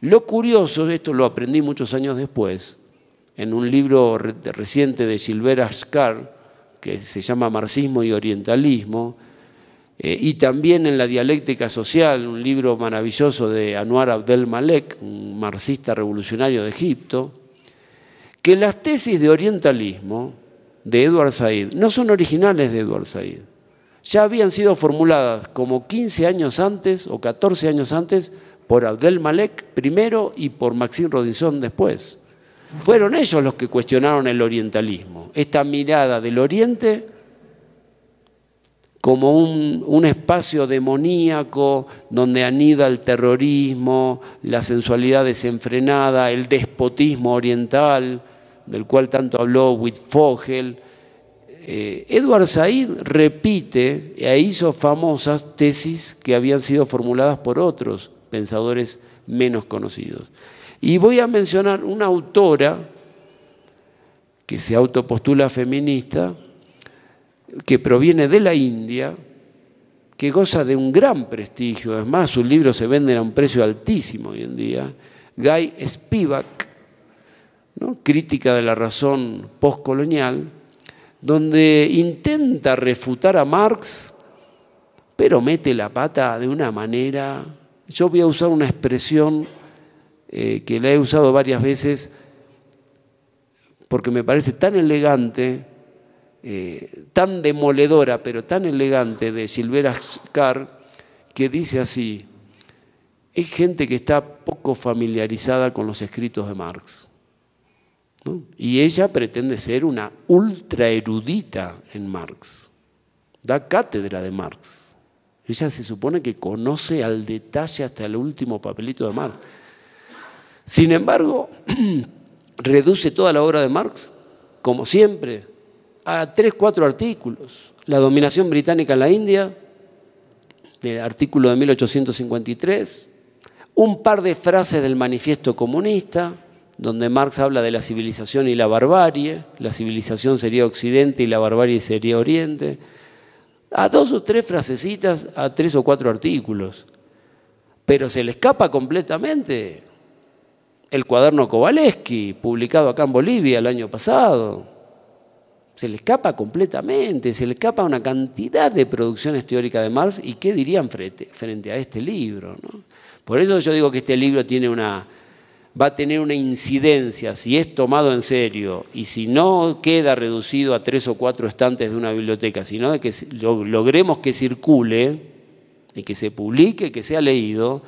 Lo curioso, esto lo aprendí muchos años después, en un libro reciente de Silver Ashkar, que se llama Marxismo y Orientalismo, eh, y también en la dialéctica social, un libro maravilloso de Anwar Abdel Malek, un marxista revolucionario de Egipto, que las tesis de orientalismo de Edward Said no son originales de Edward Said. Ya habían sido formuladas como 15 años antes o 14 años antes por Abdel Malek primero y por Maxine Rodinson después. Fueron ellos los que cuestionaron el orientalismo, esta mirada del oriente como un, espacio demoníaco donde anida el terrorismo, la sensualidad desenfrenada, el despotismo oriental, del cual tanto habló Wittfogel. Eh, Edward Said repite e hizo famosas tesis que habían sido formuladas por otros pensadores menos conocidos. Y voy a mencionar una autora que se autopostula feminista, que proviene de la India, que goza de un gran prestigio, es más, sus libros se venden a un precio altísimo hoy en día, Guy Spivak, Crítica de la razón postcolonial, donde intenta refutar a Marx, pero mete la pata de una manera, yo voy a usar una expresión eh, que la he usado varias veces, porque me parece tan elegante, eh, tan demoledora, pero tan elegante de Silvera Scar, que dice así, es gente que está poco familiarizada con los escritos de Marx. Y ella pretende ser una ultra erudita en Marx. Da cátedra de Marx. Ella se supone que conoce al detalle hasta el último papelito de Marx. Sin embargo, reduce toda la obra de Marx, como siempre, a tres, cuatro artículos. La dominación británica en la India, del artículo de 1853, un par de frases del manifiesto comunista, donde Marx habla de la civilización y la barbarie, la civilización sería Occidente y la barbarie sería Oriente, a dos o tres frasecitas, a tres o cuatro artículos. Pero se le escapa completamente el cuaderno Kowaleski, publicado acá en Bolivia el año pasado, se le escapa completamente, se le escapa una cantidad de producciones teóricas de Marx y qué dirían frente, a este libro. ¿no? Por eso yo digo que este libro tiene una, va a tener una incidencia si es tomado en serio y si no queda reducido a tres o cuatro estantes de una biblioteca, sino de que logremos que circule y que se publique, que sea leído,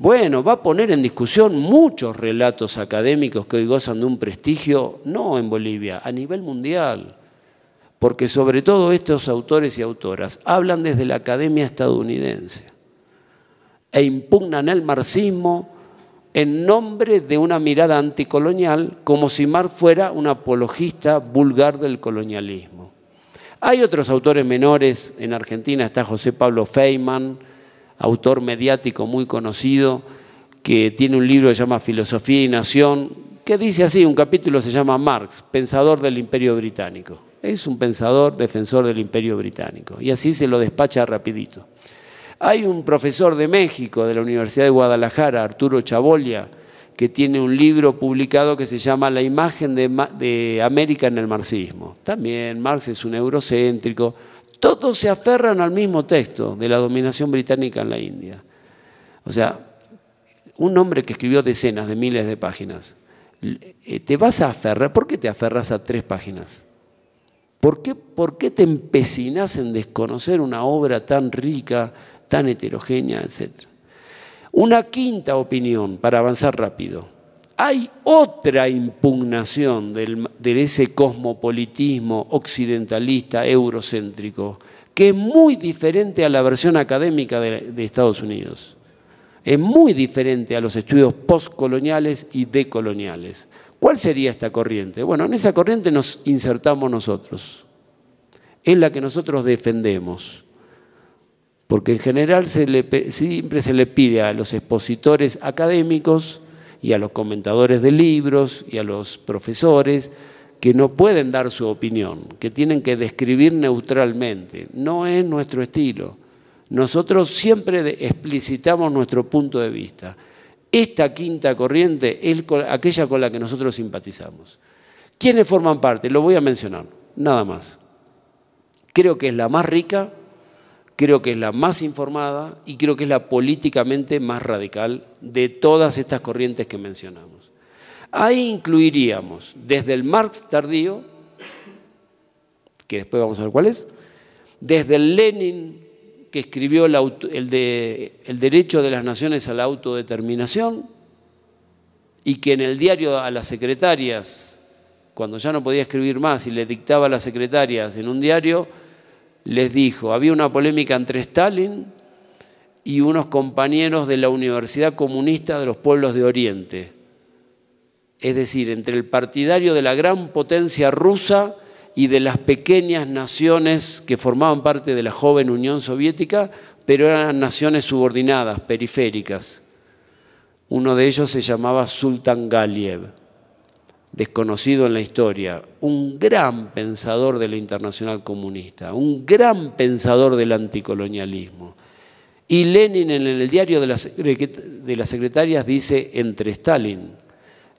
bueno, va a poner en discusión muchos relatos académicos que hoy gozan de un prestigio, no en Bolivia, a nivel mundial porque sobre todo estos autores y autoras hablan desde la academia estadounidense e impugnan el marxismo en nombre de una mirada anticolonial, como si Marx fuera un apologista vulgar del colonialismo. Hay otros autores menores, en Argentina está José Pablo Feynman, autor mediático muy conocido, que tiene un libro que se llama Filosofía y Nación, que dice así, un capítulo se llama Marx, pensador del imperio británico. Es un pensador defensor del imperio británico y así se lo despacha rapidito. Hay un profesor de México de la Universidad de Guadalajara, Arturo Chabolia, que tiene un libro publicado que se llama La imagen de, de América en el marxismo. También Marx es un eurocéntrico. Todos se aferran al mismo texto de la dominación británica en la India. O sea, un hombre que escribió decenas de miles de páginas, eh, te vas a aferrar, ¿por qué te aferras a tres páginas? ¿Por qué, te empecinas en desconocer una obra tan rica, tan heterogénea, etcétera? Una quinta opinión, para avanzar rápido. Hay otra impugnación del, de ese cosmopolitismo occidentalista, eurocéntrico, que es muy diferente a la versión académica de, de Estados Unidos. Es muy diferente a los estudios postcoloniales y decoloniales. ¿Cuál sería esta corriente? Bueno, en esa corriente nos insertamos nosotros. Es la que nosotros defendemos. Porque en general se siempre se le pide a los expositores académicos y a los comentadores de libros y a los profesores que no pueden dar su opinión, que tienen que describir neutralmente. No es nuestro estilo. Nosotros siempre explicitamos nuestro punto de vista. Esta quinta corriente es aquella con la que nosotros simpatizamos. ¿Quiénes forman parte? Lo voy a mencionar, nada más. Creo que es la más rica, creo que es la más informada y creo que es la políticamente más radical de todas estas corrientes que mencionamos. Ahí incluiríamos desde el Marx tardío, que después vamos a ver cuál es, desde el Lenin que escribió el, derecho de las naciones a la autodeterminación y que en el diario a las secretarias, cuando ya no podía escribir más y le dictaba a las secretarias en un diario, les dijo, había una polémica entre Stalin y unos compañeros de la Universidad Comunista de los Pueblos de Oriente, es decir, entre el partidario de la gran potencia rusa, y de las pequeñas naciones que formaban parte de la joven Unión Soviética, pero eran naciones subordinadas, periféricas. Uno de ellos se llamaba Sultan Galiev, desconocido en la historia, un gran pensador de la internacional comunista, un gran pensador del anticolonialismo. Y Lenin en el diario de las secretarias dice entre Stalin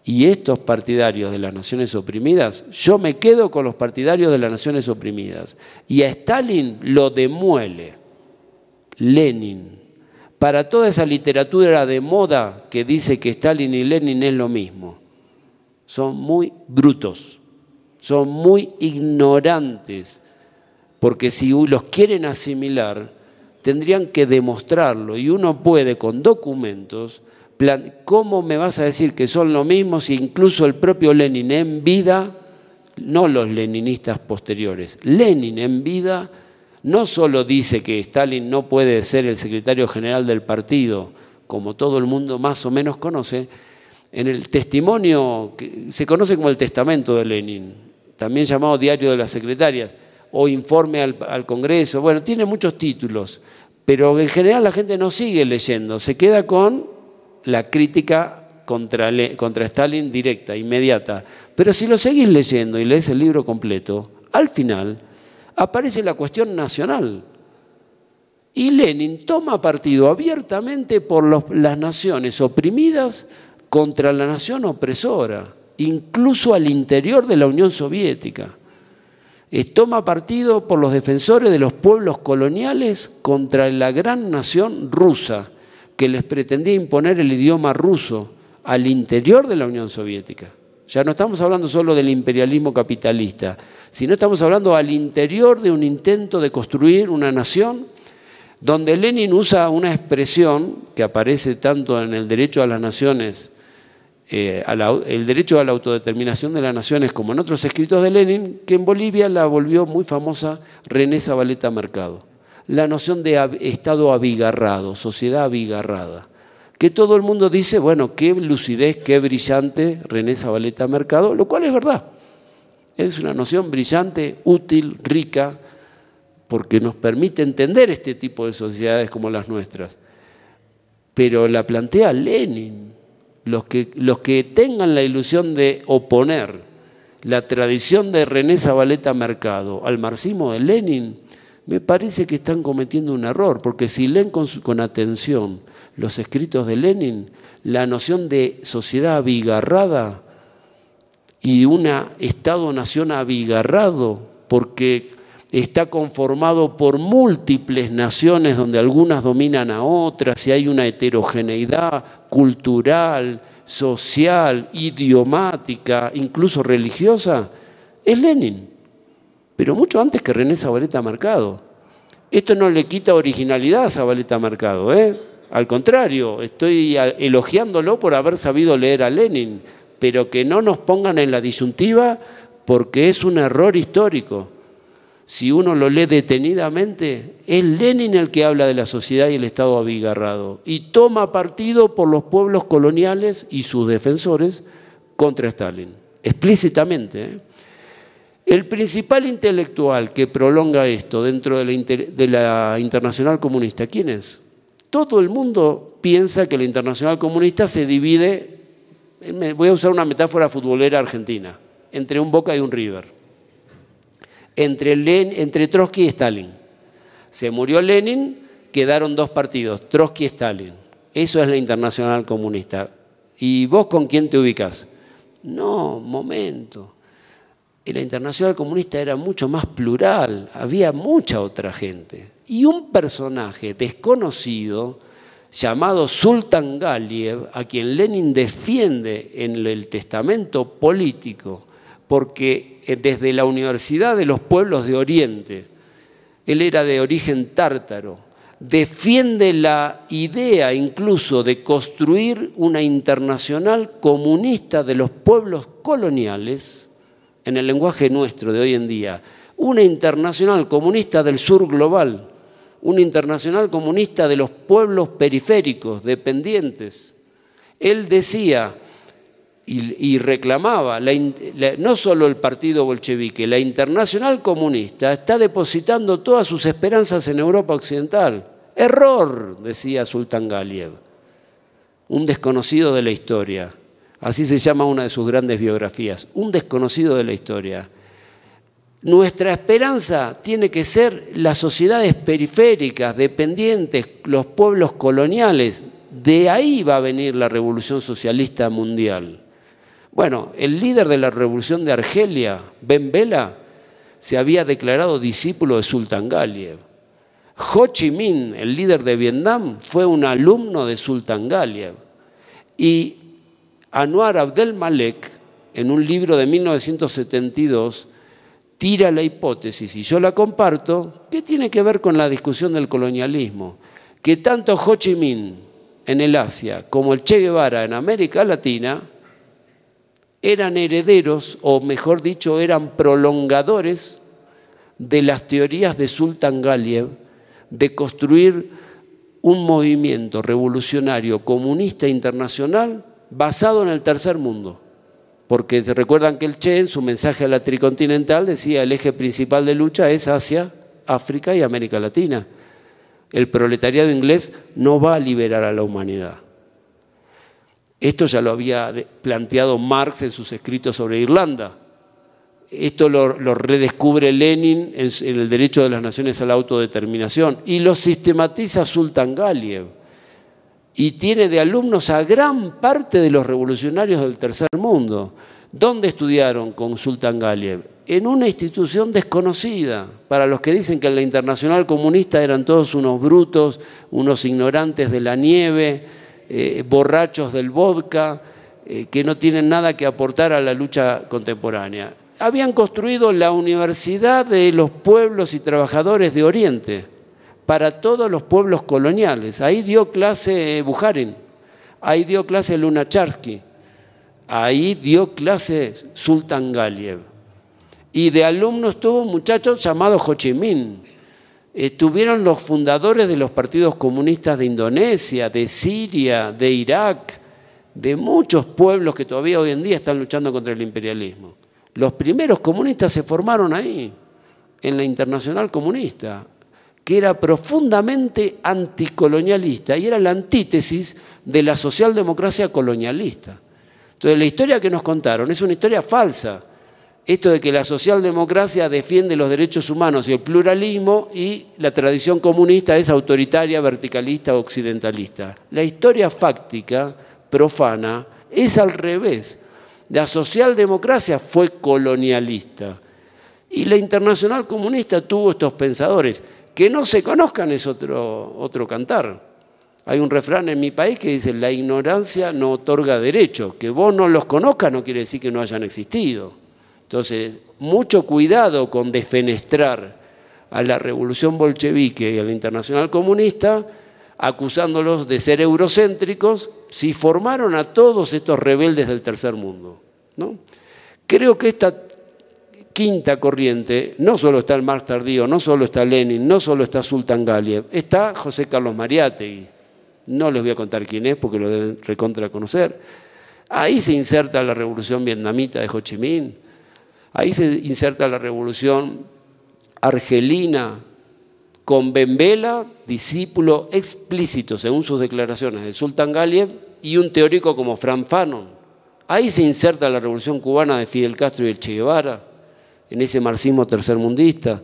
y estos partidarios de las naciones oprimidas, yo me quedo con los partidarios de las naciones oprimidas. Y a Stalin lo demuele Lenin. Para toda esa literatura de moda que dice que Stalin y Lenin es lo mismo, son muy brutos, son muy ignorantes, porque si los quieren asimilar, tendrían que demostrarlo y uno puede con documentos ¿cómo me vas a decir que son lo mismo si incluso el propio Lenin en vida, no los leninistas posteriores, Lenin en vida no solo dice que Stalin no puede ser el secretario general del partido, como todo el mundo más o menos conoce, en el testimonio, que se conoce como el testamento de Lenin, también llamado Diario de las Secretarias, o Informe al, Congreso, bueno, tiene muchos títulos, pero en general la gente no sigue leyendo, se queda con la crítica contra, contra Stalin directa, inmediata. Pero si lo seguís leyendo y lees el libro completo, al final aparece la cuestión nacional. Y Lenin toma partido abiertamente por las naciones oprimidas contra la nación opresora, incluso al interior de la Unión Soviética. Eh, toma partido por los defensores de los pueblos coloniales contra la gran nación rusa que les pretendía imponer el idioma ruso al interior de la Unión Soviética. Ya no estamos hablando solo del imperialismo capitalista, sino estamos hablando al interior de un intento de construir una nación donde Lenin usa una expresión que aparece tanto en el derecho a las naciones, eh, la, el derecho a la autodeterminación de las naciones, como en otros escritos de Lenin, que en Bolivia la volvió muy famosa René Zabaleta Mercado la noción de Estado abigarrado, sociedad abigarrada, que todo el mundo dice, bueno, qué lucidez, qué brillante René Zabaleta Mercado, lo cual es verdad. Es una noción brillante, útil, rica, porque nos permite entender este tipo de sociedades como las nuestras. Pero la plantea Lenin. Los que, los que tengan la ilusión de oponer la tradición de René Zabaleta Mercado al marxismo de Lenin, me parece que están cometiendo un error, porque si leen con, atención los escritos de Lenin, la noción de sociedad abigarrada y un Estado-nación abigarrado, porque está conformado por múltiples naciones donde algunas dominan a otras y hay una heterogeneidad cultural, social, idiomática, incluso religiosa, es Lenin pero mucho antes que René Zabaleta Mercado. Esto no le quita originalidad a Zabaleta Mercado, ¿eh? Al contrario, estoy elogiándolo por haber sabido leer a Lenin, pero que no nos pongan en la disyuntiva porque es un error histórico. Si uno lo lee detenidamente, es Lenin el que habla de la sociedad y el Estado abigarrado y toma partido por los pueblos coloniales y sus defensores contra Stalin, explícitamente. ¿eh? El principal intelectual que prolonga esto dentro de la, Internacional Comunista, ¿quién es? Todo el mundo piensa que la Internacional Comunista se divide, voy a usar una metáfora futbolera argentina, entre un Boca y un River, entre, entre Trotsky y Stalin. Se murió Lenin, quedaron dos partidos, Trotsky y Stalin. Eso es la Internacional Comunista. ¿Y vos con quién te ubicas? No, momento la Internacional Comunista era mucho más plural, había mucha otra gente. Y un personaje desconocido llamado Sultan Galiev, a quien Lenin defiende en el testamento político, porque eh, desde la Universidad de los Pueblos de Oriente, él era de origen tártaro, defiende la idea incluso de construir una internacional comunista de los pueblos coloniales, en el lenguaje nuestro de hoy en día, una internacional comunista del sur global, una internacional comunista de los pueblos periféricos, dependientes. Él decía y, reclamaba, no solo el partido bolchevique, la internacional comunista está depositando todas sus esperanzas en Europa Occidental. Error, decía Sultan Galiev, un desconocido de la historia. Así se llama una de sus grandes biografías, un desconocido de la historia. Nuestra esperanza tiene que ser las sociedades periféricas, dependientes, los pueblos coloniales. De ahí va a venir la revolución socialista mundial. Bueno, el líder de la revolución de Argelia, Ben Bella, se había declarado discípulo de Sultan Galiev. Ho Chi Minh, el líder de Vietnam, fue un alumno de Sultan Galiev. Y Anwar Malek, en un libro de 1972, tira la hipótesis, y yo la comparto, que tiene que ver con la discusión del colonialismo, que tanto Ho Chi Minh en el Asia como el Che Guevara en América Latina eran herederos, o mejor dicho, eran prolongadores de las teorías de Sultan Galiev de construir un movimiento revolucionario comunista internacional basado en el tercer mundo. Porque se recuerdan que el Che en su mensaje a la tricontinental decía el eje principal de lucha es Asia, África y América Latina. El proletariado inglés no va a liberar a la humanidad. Esto ya lo había planteado Marx en sus escritos sobre Irlanda. Esto lo, redescubre Lenin en, el derecho de las naciones a la autodeterminación y lo sistematiza Sultan Galiev y tiene de alumnos a gran parte de los revolucionarios del tercer mundo. ¿Dónde estudiaron con Sultan Galiev? En una institución desconocida, para los que dicen que en la internacional comunista eran todos unos brutos, unos ignorantes de la nieve, eh, borrachos del vodka, eh, que no tienen nada que aportar a la lucha contemporánea. Habían construido la Universidad de los Pueblos y Trabajadores de Oriente, para todos los pueblos coloniales. Ahí dio clase Bujarin, ahí dio clase Lunacharsky, ahí dio clase Sultan Galiev. Y de alumnos tuvo un muchacho llamado Ho Chi Minh. Estuvieron los fundadores de los partidos comunistas de Indonesia, de Siria, de Irak, de muchos pueblos que todavía hoy en día están luchando contra el imperialismo. Los primeros comunistas se formaron ahí, en la Internacional Comunista, que era profundamente anticolonialista y era la antítesis de la socialdemocracia colonialista. Entonces, la historia que nos contaron es una historia falsa. Esto de que la socialdemocracia defiende los derechos humanos y el pluralismo y la tradición comunista es autoritaria, verticalista, occidentalista. La historia fáctica, profana, es al revés. La socialdemocracia fue colonialista y la internacional comunista tuvo estos pensadores que no se conozcan es otro, otro cantar. Hay un refrán en mi país que dice, la ignorancia no otorga derecho. Que vos no los conozcas no quiere decir que no hayan existido. Entonces, mucho cuidado con desfenestrar a la revolución bolchevique y a la internacional comunista, acusándolos de ser eurocéntricos, si formaron a todos estos rebeldes del tercer mundo. ¿no? Creo que esta quinta corriente, no solo está el Marx tardío, no solo está Lenin, no solo está Sultan Galiev, está José Carlos Mariátegui. No les voy a contar quién es porque lo deben recontra conocer. Ahí se inserta la revolución vietnamita de Ho Chi Minh. Ahí se inserta la revolución argelina con Bembela, discípulo explícito, según sus declaraciones, de Sultan Galiev y un teórico como Fran Fanon. Ahí se inserta la revolución cubana de Fidel Castro y el Che Guevara en ese marxismo tercermundista,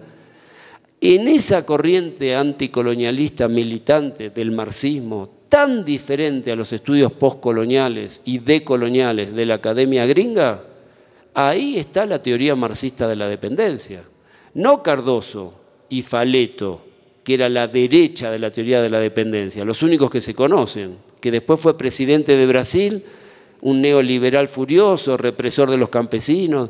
en esa corriente anticolonialista militante del marxismo, tan diferente a los estudios postcoloniales y decoloniales de la academia gringa, ahí está la teoría marxista de la dependencia. No Cardoso y Faleto, que era la derecha de la teoría de la dependencia, los únicos que se conocen, que después fue presidente de Brasil, un neoliberal furioso, represor de los campesinos,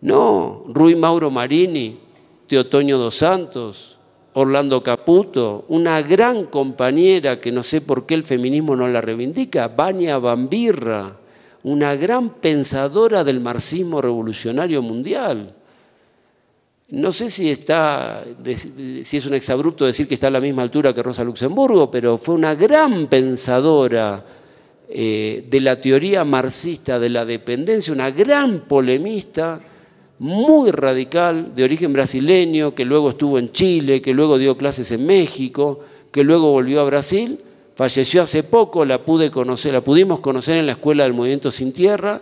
no, Rui Mauro Marini, Teotoño dos Santos, Orlando Caputo, una gran compañera que no sé por qué el feminismo no la reivindica, Vania Bambirra, una gran pensadora del marxismo revolucionario mundial. No sé si, está, si es un exabrupto decir que está a la misma altura que Rosa Luxemburgo, pero fue una gran pensadora eh, de la teoría marxista de la dependencia, una gran polemista muy radical, de origen brasileño, que luego estuvo en Chile, que luego dio clases en México, que luego volvió a Brasil, falleció hace poco, la pude conocer, la pudimos conocer en la escuela del Movimiento Sin Tierra.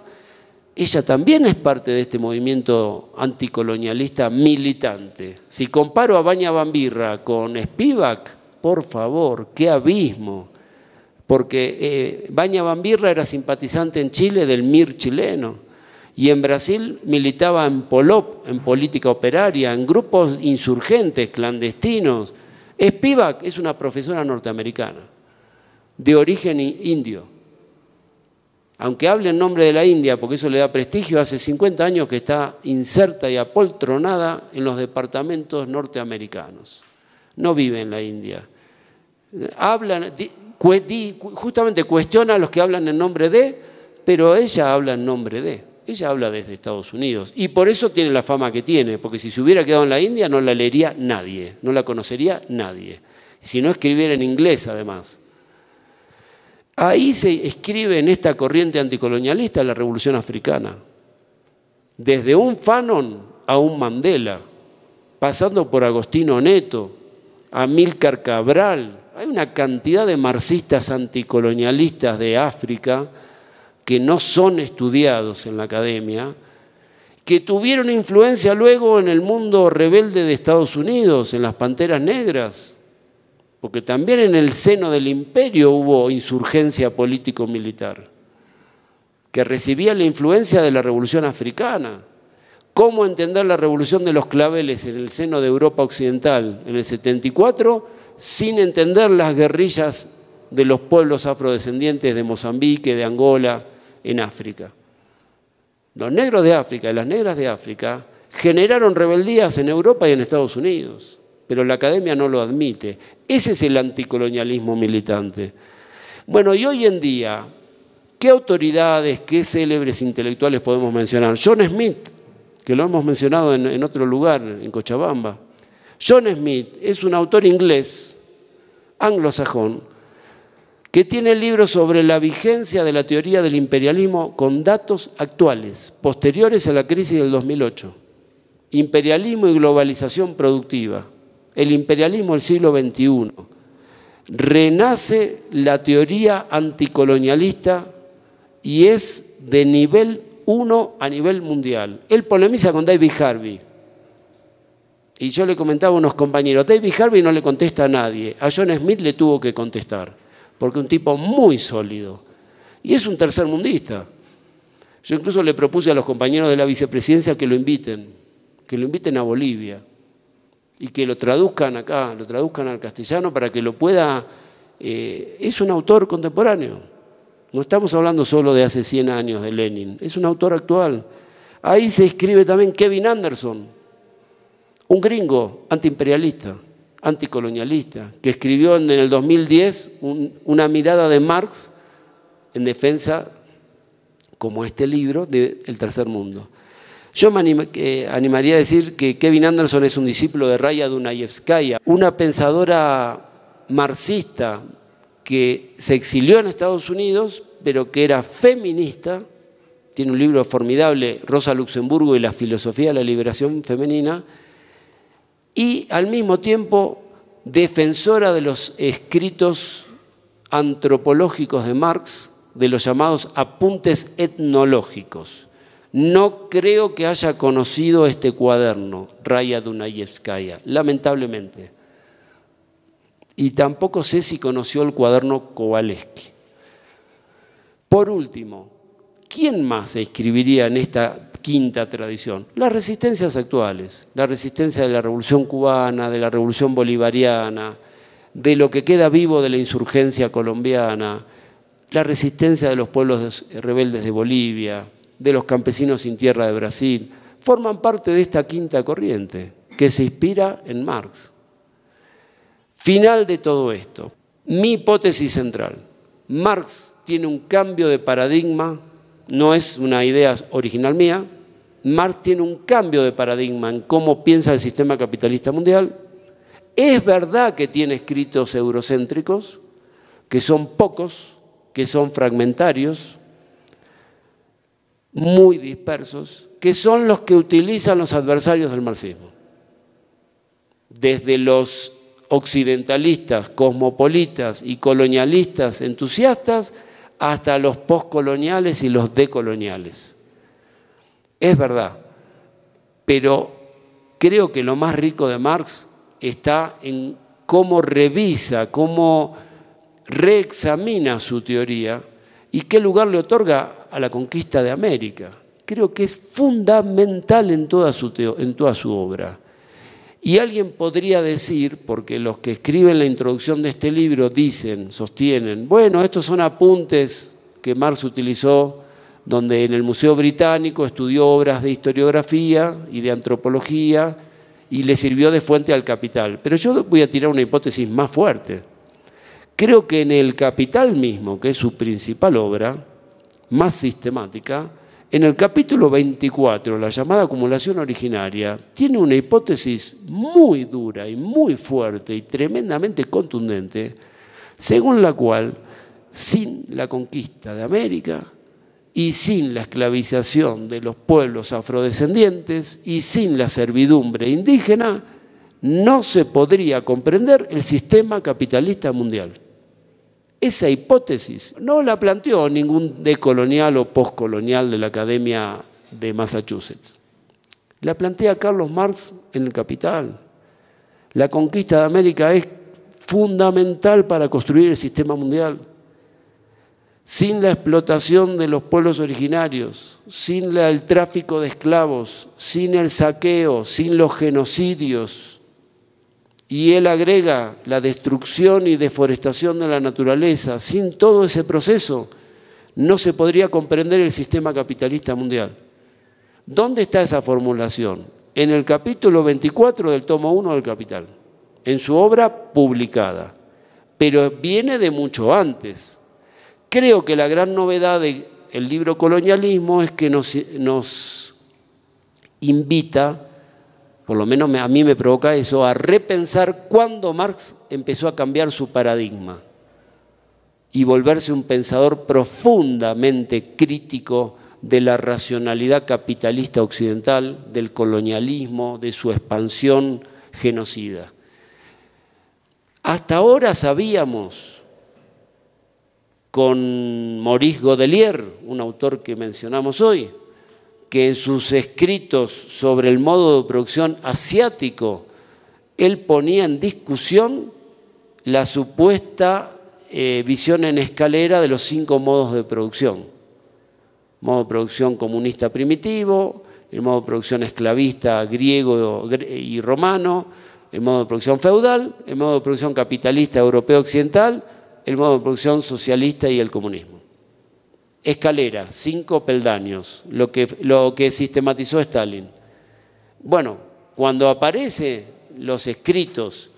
Ella también es parte de este movimiento anticolonialista militante. Si comparo a Baña Bambirra con Spivak, por favor, qué abismo. Porque eh, Baña Bambirra era simpatizante en Chile del MIR chileno y en Brasil militaba en Polop, en política operaria, en grupos insurgentes, clandestinos. Spivak es una profesora norteamericana, de origen indio. Aunque hable en nombre de la India, porque eso le da prestigio, hace 50 años que está inserta y apoltronada en los departamentos norteamericanos. No vive en la India. Habla justamente cuestiona a los que hablan en nombre de, pero ella habla en nombre de. Ella habla desde Estados Unidos y por eso tiene la fama que tiene, porque si se hubiera quedado en la India no la leería nadie, no la conocería nadie. Si no escribiera en inglés además. Ahí se escribe en esta corriente anticolonialista la revolución africana. Desde un Fanon a un Mandela, pasando por Agostino Neto, a Milcar Cabral. Hay una cantidad de marxistas anticolonialistas de África que no son estudiados en la academia, que tuvieron influencia luego en el mundo rebelde de Estados Unidos, en las Panteras Negras, porque también en el seno del imperio hubo insurgencia político-militar, que recibía la influencia de la Revolución Africana. ¿Cómo entender la revolución de los claveles en el seno de Europa Occidental en el 74 sin entender las guerrillas de los pueblos afrodescendientes de Mozambique, de Angola, en África. Los negros de África y las negras de África generaron rebeldías en Europa y en Estados Unidos, pero la academia no lo admite. Ese es el anticolonialismo militante. Bueno, y hoy en día, ¿qué autoridades, qué célebres intelectuales podemos mencionar? John Smith, que lo hemos mencionado en, otro lugar, en Cochabamba. John Smith es un autor inglés, anglosajón, que tiene el libro sobre la vigencia de la teoría del imperialismo con datos actuales, posteriores a la crisis del 2008. Imperialismo y globalización productiva. El imperialismo del siglo XXI. Renace la teoría anticolonialista y es de nivel 1 a nivel mundial. Él polemiza con David Harvey. Y yo le comentaba a unos compañeros, David Harvey no le contesta a nadie, a John Smith le tuvo que contestar porque un tipo muy sólido. Y es un tercer mundista. Yo incluso le propuse a los compañeros de la vicepresidencia que lo inviten, que lo inviten a Bolivia y que lo traduzcan acá, lo traduzcan al castellano para que lo pueda... Eh, es un autor contemporáneo. No estamos hablando solo de hace 100 años de Lenin, es un autor actual. Ahí se escribe también Kevin Anderson, un gringo antiimperialista anticolonialista, que escribió en el 2010 una mirada de Marx en defensa, como este libro, del el tercer mundo. Yo me animaría a decir que Kevin Anderson es un discípulo de Raya Dunayevskaya, una pensadora marxista que se exilió en Estados Unidos, pero que era feminista, tiene un libro formidable, Rosa Luxemburgo y la filosofía de la liberación femenina, y al mismo tiempo defensora de los escritos antropológicos de Marx, de los llamados apuntes etnológicos. No creo que haya conocido este cuaderno, Raya Dunayevskaya, lamentablemente. Y tampoco sé si conoció el cuaderno Kowaleski. Por último, ¿quién más escribiría en esta quinta tradición. Las resistencias actuales, la resistencia de la Revolución cubana, de la Revolución bolivariana, de lo que queda vivo de la insurgencia colombiana, la resistencia de los pueblos eh, rebeldes de Bolivia, de los campesinos sin tierra de Brasil, forman parte de esta quinta corriente que se inspira en Marx. Final de todo esto, mi hipótesis central. Marx tiene un cambio de paradigma, no es una idea original mía, Marx tiene un cambio de paradigma en cómo piensa el sistema capitalista mundial. Es verdad que tiene escritos eurocéntricos, que son pocos, que son fragmentarios, muy dispersos, que son los que utilizan los adversarios del marxismo. Desde los occidentalistas, cosmopolitas y colonialistas entusiastas hasta los postcoloniales y los decoloniales. Es verdad. Pero creo que lo más rico de Marx está en cómo revisa, cómo reexamina su teoría y qué lugar le otorga a la conquista de América. Creo que es fundamental en toda su, en toda su obra. Y alguien podría decir, porque los que escriben la introducción de este libro dicen, sostienen, bueno, estos son apuntes que Marx utilizó donde en el Museo Británico estudió obras de historiografía y de antropología y le sirvió de fuente al capital. Pero yo voy a tirar una hipótesis más fuerte. Creo que en el capital mismo, que es su principal obra, más sistemática, en el capítulo 24, la llamada acumulación originaria, tiene una hipótesis muy dura y muy fuerte y tremendamente contundente, según la cual, sin la conquista de América, y sin la esclavización de los pueblos afrodescendientes y sin la servidumbre indígena, no se podría comprender el sistema capitalista mundial. Esa hipótesis no la planteó ningún decolonial o postcolonial de la Academia de Massachusetts. La plantea Carlos Marx en el Capital. La conquista de América es fundamental para construir el sistema mundial sin la explotación de los pueblos originarios, sin el tráfico de esclavos, sin el saqueo, sin los genocidios. Y él agrega la destrucción y deforestación de la naturaleza. Sin todo ese proceso no se podría comprender el sistema capitalista mundial. ¿Dónde está esa formulación? En el capítulo 24 del tomo 1 del Capital, en su obra publicada. Pero viene de mucho antes Creo que la gran novedad del libro Colonialismo es que nos invita, por lo menos a mí me provoca eso, a repensar cuándo Marx empezó a cambiar su paradigma y volverse un pensador profundamente crítico de la racionalidad capitalista occidental, del colonialismo, de su expansión genocida. Hasta ahora sabíamos con Maurice Godelier, un autor que mencionamos hoy, que en sus escritos sobre el modo de producción asiático, él ponía en discusión la supuesta eh, visión en escalera de los cinco modos de producción. Modo de producción comunista primitivo, el modo de producción esclavista griego y romano, el modo de producción feudal, el modo de producción capitalista europeo occidental, el modo de producción socialista y el comunismo. Escalera, cinco peldaños, lo que, lo que sistematizó Stalin. Bueno, cuando aparecen los escritos,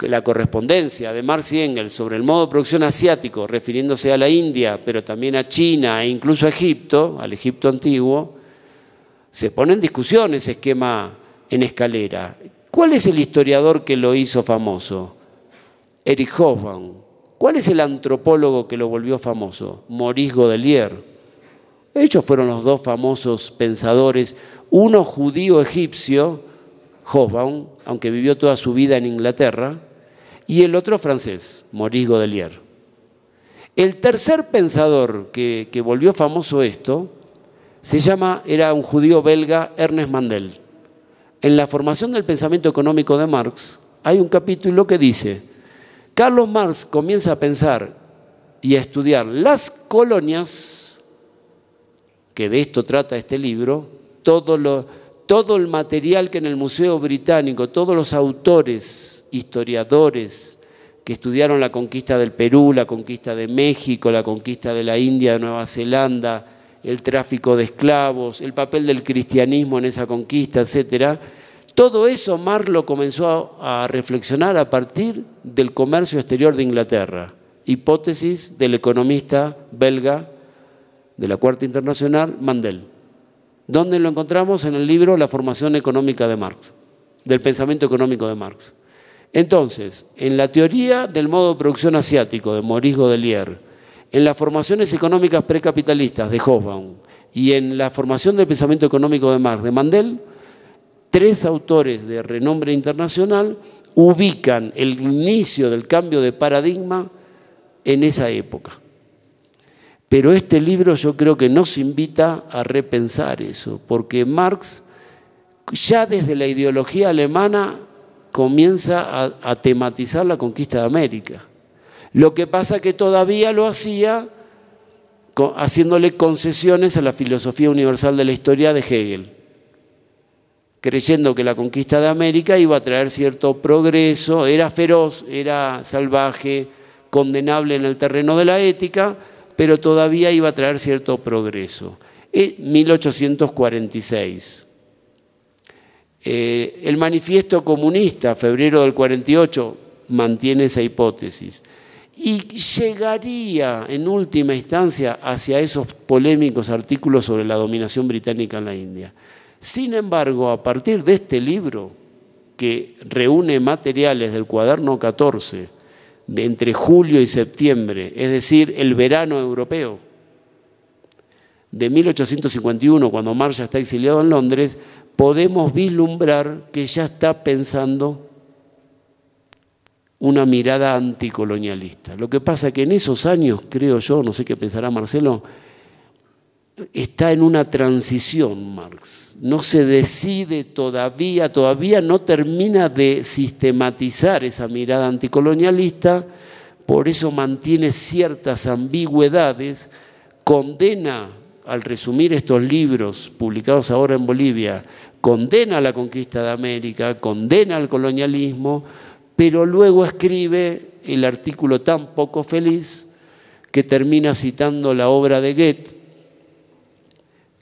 la correspondencia de Marx y Engels sobre el modo de producción asiático, refiriéndose a la India, pero también a China e incluso a Egipto, al Egipto antiguo, se pone en discusión ese esquema en escalera. ¿Cuál es el historiador que lo hizo famoso? Eric Hobsbawm, ¿Cuál es el antropólogo que lo volvió famoso? Maurice Godelier. Ellos fueron los dos famosos pensadores, uno judío egipcio, Hofbaum, aunque vivió toda su vida en Inglaterra, y el otro francés, Maurice Godelier. El tercer pensador que, que volvió famoso esto se llama, era un judío belga, Ernest Mandel. En la formación del pensamiento económico de Marx hay un capítulo que dice, Carlos Marx comienza a pensar y a estudiar las colonias, que de esto trata este libro, todo, el material que en el Museo Británico, todos los autores, historiadores, que estudiaron la conquista del Perú, la conquista de México, la conquista de la India, de Nueva Zelanda, el tráfico de esclavos, el papel del cristianismo en esa conquista, etcétera, todo eso Marx lo comenzó a reflexionar a partir del comercio exterior de Inglaterra, hipótesis del economista belga de la Cuarta Internacional, Mandel. donde lo encontramos? En el libro La formación económica de Marx, del pensamiento económico de Marx. Entonces, en la teoría del modo de producción asiático de Maurice Godelier, en las formaciones económicas precapitalistas de Hofbaum y en la formación del pensamiento económico de Marx de Mandel, tres autores de renombre internacional ubican el inicio del cambio de paradigma en esa época. Pero este libro yo creo que nos invita a repensar eso, porque Marx ya desde la ideología alemana comienza a, a tematizar la conquista de América. Lo que pasa que todavía lo hacía haciéndole concesiones a la filosofía universal de la historia de Hegel creyendo que la conquista de América iba a traer cierto progreso, era feroz, era salvaje, condenable en el terreno de la ética, pero todavía iba a traer cierto progreso. 1846. Eh, eh, el manifiesto comunista, febrero del 48, mantiene esa hipótesis. Y llegaría en última instancia hacia esos polémicos artículos sobre la dominación británica en la India. Sin embargo, a partir de este libro, que reúne materiales del cuaderno 14, de entre julio y septiembre, es decir, el verano europeo, de 1851, cuando ya está exiliado en Londres, podemos vislumbrar que ya está pensando una mirada anticolonialista. Lo que pasa que en esos años, creo yo, no sé qué pensará Marcelo, está en una transición Marx, no se decide todavía, todavía no termina de sistematizar esa mirada anticolonialista, por eso mantiene ciertas ambigüedades, condena, al resumir estos libros publicados ahora en Bolivia, condena la conquista de América, condena el colonialismo, pero luego escribe el artículo tan poco feliz que termina citando la obra de Goethe,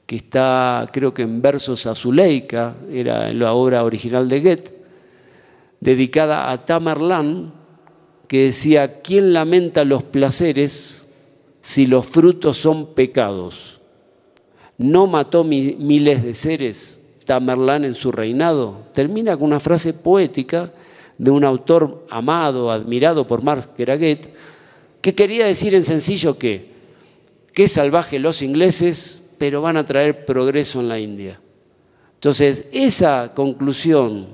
que está creo que en versos azuleica, era la obra original de Goethe, dedicada a Tamerlán, que decía, ¿quién lamenta los placeres si los frutos son pecados? ¿No mató miles de seres Tamerlán en su reinado? Termina con una frase poética de un autor amado, admirado por Marx, que era Goethe, que quería decir en sencillo que, qué salvaje los ingleses, pero van a traer progreso en la India. Entonces, esa conclusión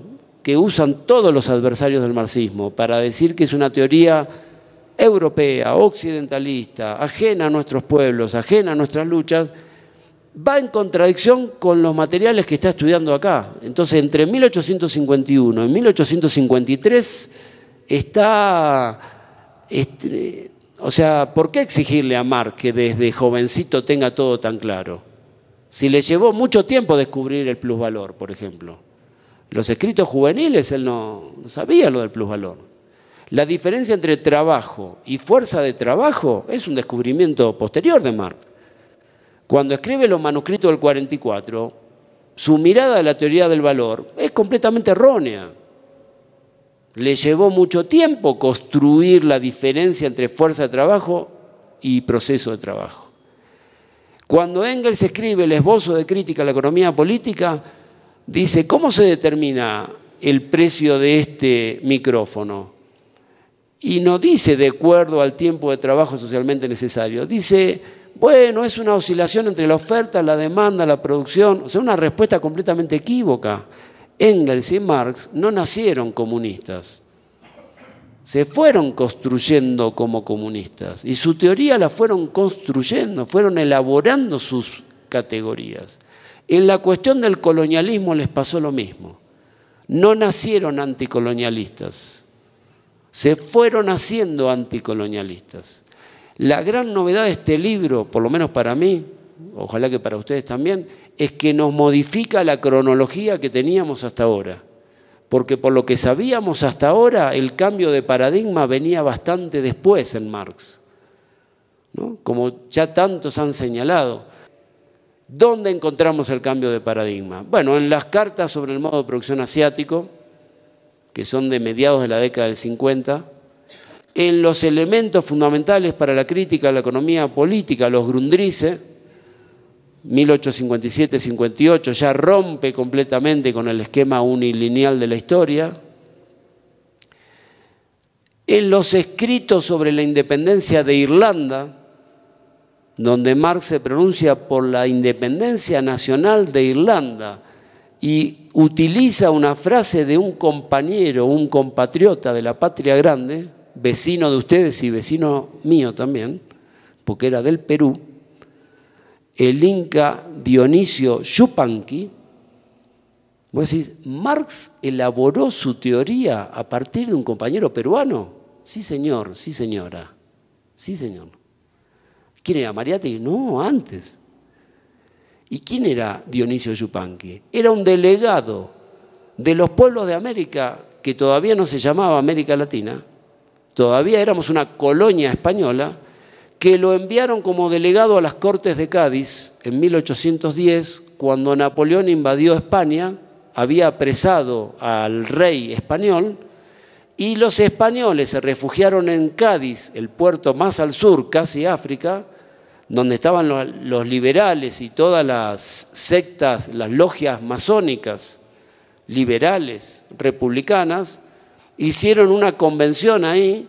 que usan todos los adversarios del marxismo para decir que es una teoría europea, occidentalista, ajena a nuestros pueblos, ajena a nuestras luchas, va en contradicción con los materiales que está estudiando acá. Entonces, entre 1851 y 1853 está este, o sea, ¿por qué exigirle a Marx que desde jovencito tenga todo tan claro? Si le llevó mucho tiempo descubrir el plusvalor, por ejemplo. Los escritos juveniles él no, sabía lo del plusvalor. La diferencia entre trabajo y fuerza de trabajo es un descubrimiento posterior de Marx. Cuando escribe los manuscritos del 44, su mirada a la teoría del valor es completamente errónea le llevó mucho tiempo construir la diferencia entre fuerza de trabajo y proceso de trabajo. Cuando Engels escribe el esbozo de crítica a la economía política, dice, ¿cómo se determina el precio de este micrófono? Y no dice de acuerdo al tiempo de trabajo socialmente necesario, dice, bueno, es una oscilación entre la oferta, la demanda, la producción, o sea, una respuesta completamente equívoca. Engels y Marx no nacieron comunistas, se fueron construyendo como comunistas y su teoría la fueron construyendo, fueron elaborando sus categorías. En la cuestión del colonialismo les pasó lo mismo. No nacieron anticolonialistas, se fueron haciendo anticolonialistas. La gran novedad de este libro, por lo menos para mí, ojalá que para ustedes también, es que nos modifica la cronología que teníamos hasta ahora. Porque por lo que sabíamos hasta ahora, el cambio de paradigma venía bastante después en Marx. Como ya tantos han señalado. ¿Dónde encontramos el cambio de paradigma? Bueno, en las cartas sobre el modo de producción asiático, que son de mediados de la década del 50, en los elementos fundamentales para la crítica a la economía política, los Grundrisse, 1857-58 ya rompe completamente con el esquema unilineal de la historia. En los escritos sobre la independencia de Irlanda, donde Marx se pronuncia por la independencia nacional de Irlanda y utiliza una frase de un compañero, un compatriota de la patria grande, vecino de ustedes y vecino mío también, porque era del Perú, el inca Dionisio Yupanqui, vos decís, Marx elaboró su teoría a partir de un compañero peruano. Sí, señor, sí, señora. Sí, señor. ¿Quién era Mariati? No, antes. ¿Y quién era Dionisio Yupanqui? Era un delegado de los pueblos de América, que todavía no se llamaba América Latina, todavía éramos una colonia española, que lo enviaron como delegado a las Cortes de Cádiz en 1810, cuando Napoleón invadió España, había apresado al rey español, y los españoles se refugiaron en Cádiz, el puerto más al sur, casi África, donde estaban los, liberales y todas las sectas, las logias masónicas, liberales, republicanas, hicieron una convención ahí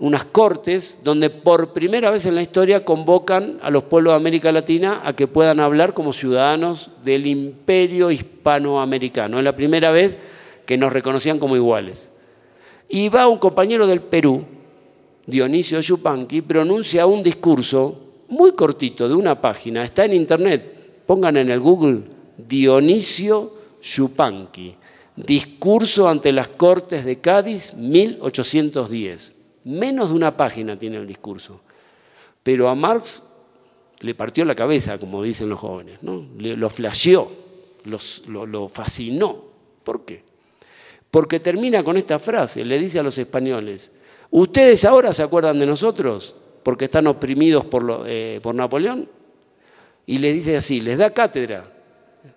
unas cortes donde por primera vez en la historia convocan a los pueblos de América Latina a que puedan hablar como ciudadanos del imperio hispanoamericano. Es la primera vez que nos reconocían como iguales. Y va un compañero del Perú, Dionisio Yupanqui, pronuncia un discurso muy cortito, de una página, está en internet, pongan en el Google Dionisio Yupanqui, discurso ante las Cortes de Cádiz 1810 Menos de una página tiene el discurso. Pero a Marx le partió la cabeza, como dicen los jóvenes, ¿no? lo flasheó, lo, fascinó. ¿Por qué? Porque termina con esta frase, le dice a los españoles, ¿ustedes ahora se acuerdan de nosotros porque están oprimidos por, eh, por Napoleón? Y les dice así, les da cátedra,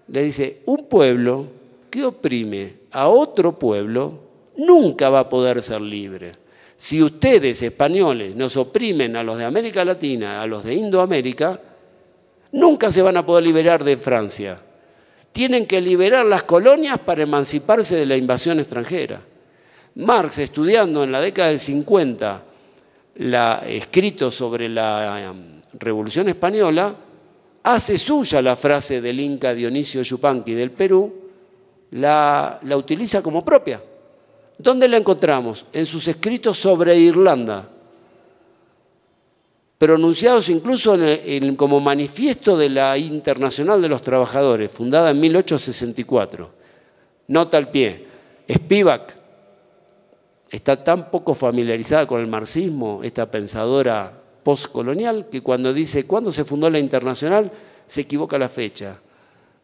le dice, un pueblo que oprime a otro pueblo nunca va a poder ser libre. Si ustedes, españoles, nos oprimen a los de América Latina, a los de Indoamérica, nunca se van a poder liberar de Francia. Tienen que liberar las colonias para emanciparse de la invasión extranjera. Marx, estudiando en la década del 50, la, escrito sobre la em, Revolución Española, hace suya la frase del Inca Dionisio Yupanqui del Perú, la utiliza como propia. ¿Dónde la encontramos? En sus escritos sobre Irlanda, pronunciados incluso como manifiesto de la Internacional de los Trabajadores, fundada en 1864. Nota al pie, Spivak está tan poco familiarizada con el marxismo, esta pensadora postcolonial, que cuando dice cuándo se fundó la Internacional, se equivoca la fecha.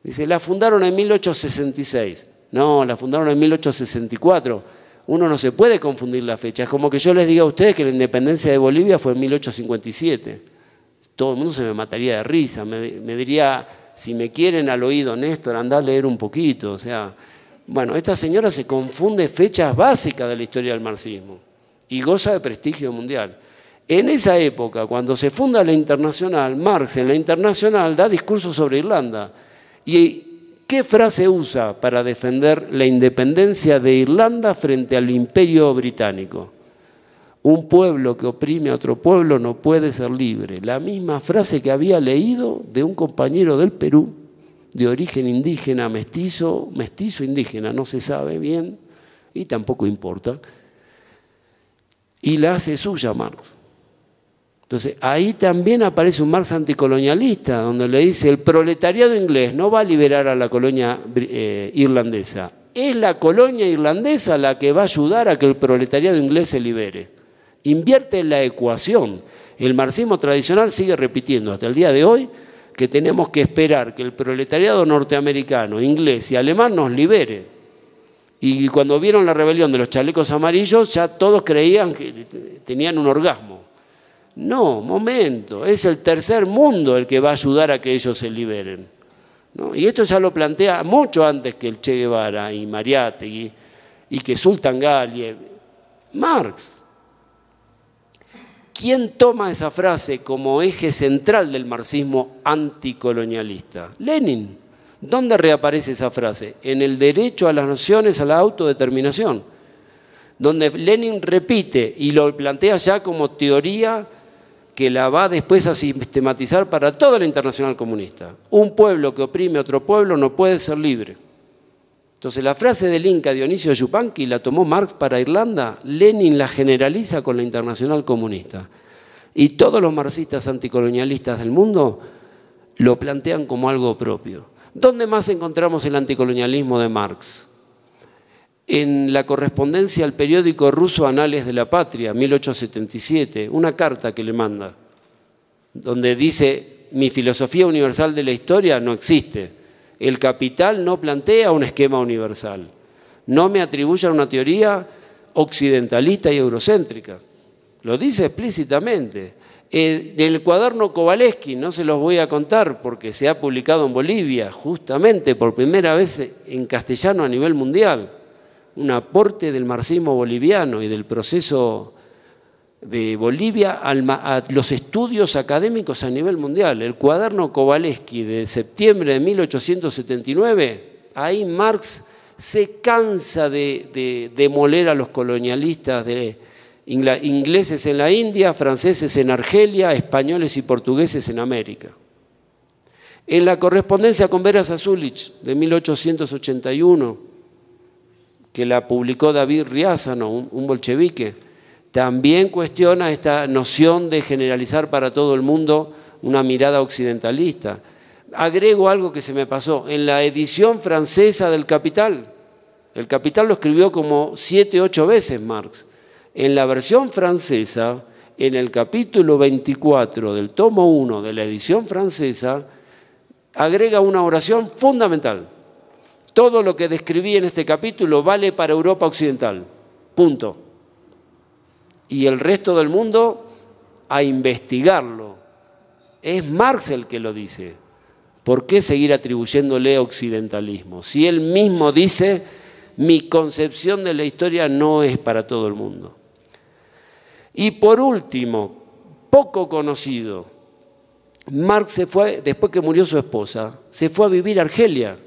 Dice, la fundaron en 1866. No, la fundaron en 1864 uno no se puede confundir las fechas. Es como que yo les diga a ustedes que la independencia de Bolivia fue en 1857. Todo el mundo se me mataría de risa, me, diría, si me quieren al oído, Néstor, andá a leer un poquito. O sea, bueno, esta señora se confunde fechas básicas de la historia del marxismo y goza de prestigio mundial. En esa época, cuando se funda la Internacional, Marx en la Internacional da discursos sobre Irlanda y ¿Qué frase usa para defender la independencia de Irlanda frente al imperio británico? Un pueblo que oprime a otro pueblo no puede ser libre. La misma frase que había leído de un compañero del Perú, de origen indígena, mestizo, mestizo indígena, no se sabe bien y tampoco importa, y la hace suya Marx. Entonces, ahí también aparece un Marx anticolonialista, donde le dice, el proletariado inglés no va a liberar a la colonia eh, irlandesa, es la colonia irlandesa la que va a ayudar a que el proletariado inglés se libere. Invierte la ecuación. El marxismo tradicional sigue repitiendo hasta el día de hoy que tenemos que esperar que el proletariado norteamericano, inglés y alemán nos libere. Y cuando vieron la rebelión de los chalecos amarillos, ya todos creían que tenían un orgasmo. No, momento, es el tercer mundo el que va a ayudar a que ellos se liberen. Y esto ya lo plantea mucho antes que el Che Guevara y Mariátegui y que Sultan Galiev. Marx. ¿Quién toma esa frase como eje central del marxismo anticolonialista? Lenin. ¿Dónde reaparece esa frase? En el derecho a las naciones a la autodeterminación, donde Lenin repite y lo plantea ya como teoría que la va después a sistematizar para toda la internacional comunista. Un pueblo que oprime a otro pueblo no puede ser libre. Entonces la frase del Inca Dionisio Yupanqui la tomó Marx para Irlanda, Lenin la generaliza con la internacional comunista. Y todos los marxistas anticolonialistas del mundo lo plantean como algo propio. ¿Dónde más encontramos el anticolonialismo de Marx? en la correspondencia al periódico ruso Anales de la Patria, 1877, una carta que le manda, donde dice, mi filosofía universal de la historia no existe. El capital no plantea un esquema universal. No me atribuye a una teoría occidentalista y eurocéntrica. Lo dice explícitamente. en eh, el cuaderno Kowaleski, no se los voy a contar porque se ha publicado en Bolivia, justamente por primera vez en castellano a nivel mundial un aporte del marxismo boliviano y del proceso de Bolivia a los estudios académicos a nivel mundial. El cuaderno Kowaleski de septiembre de 1879, ahí Marx se cansa de, demoler a los colonialistas de ingleses en la India, franceses en Argelia, españoles y portugueses en América. En la correspondencia con Veras Azulich de 1881, que la publicó David Riazano, un, bolchevique, también cuestiona esta noción de generalizar para todo el mundo una mirada occidentalista. Agrego algo que se me pasó. En la edición francesa del Capital, el Capital lo escribió como siete, ocho veces Marx. En la versión francesa, en el capítulo 24 del tomo 1 de la edición francesa, agrega una oración fundamental todo lo que describí en este capítulo vale para Europa Occidental. Punto. Y el resto del mundo a investigarlo. Es Marx el que lo dice. ¿Por qué seguir atribuyéndole occidentalismo? Si él mismo dice, mi concepción de la historia no es para todo el mundo. Y por último, poco conocido, Marx se fue, después que murió su esposa, se fue a vivir a Argelia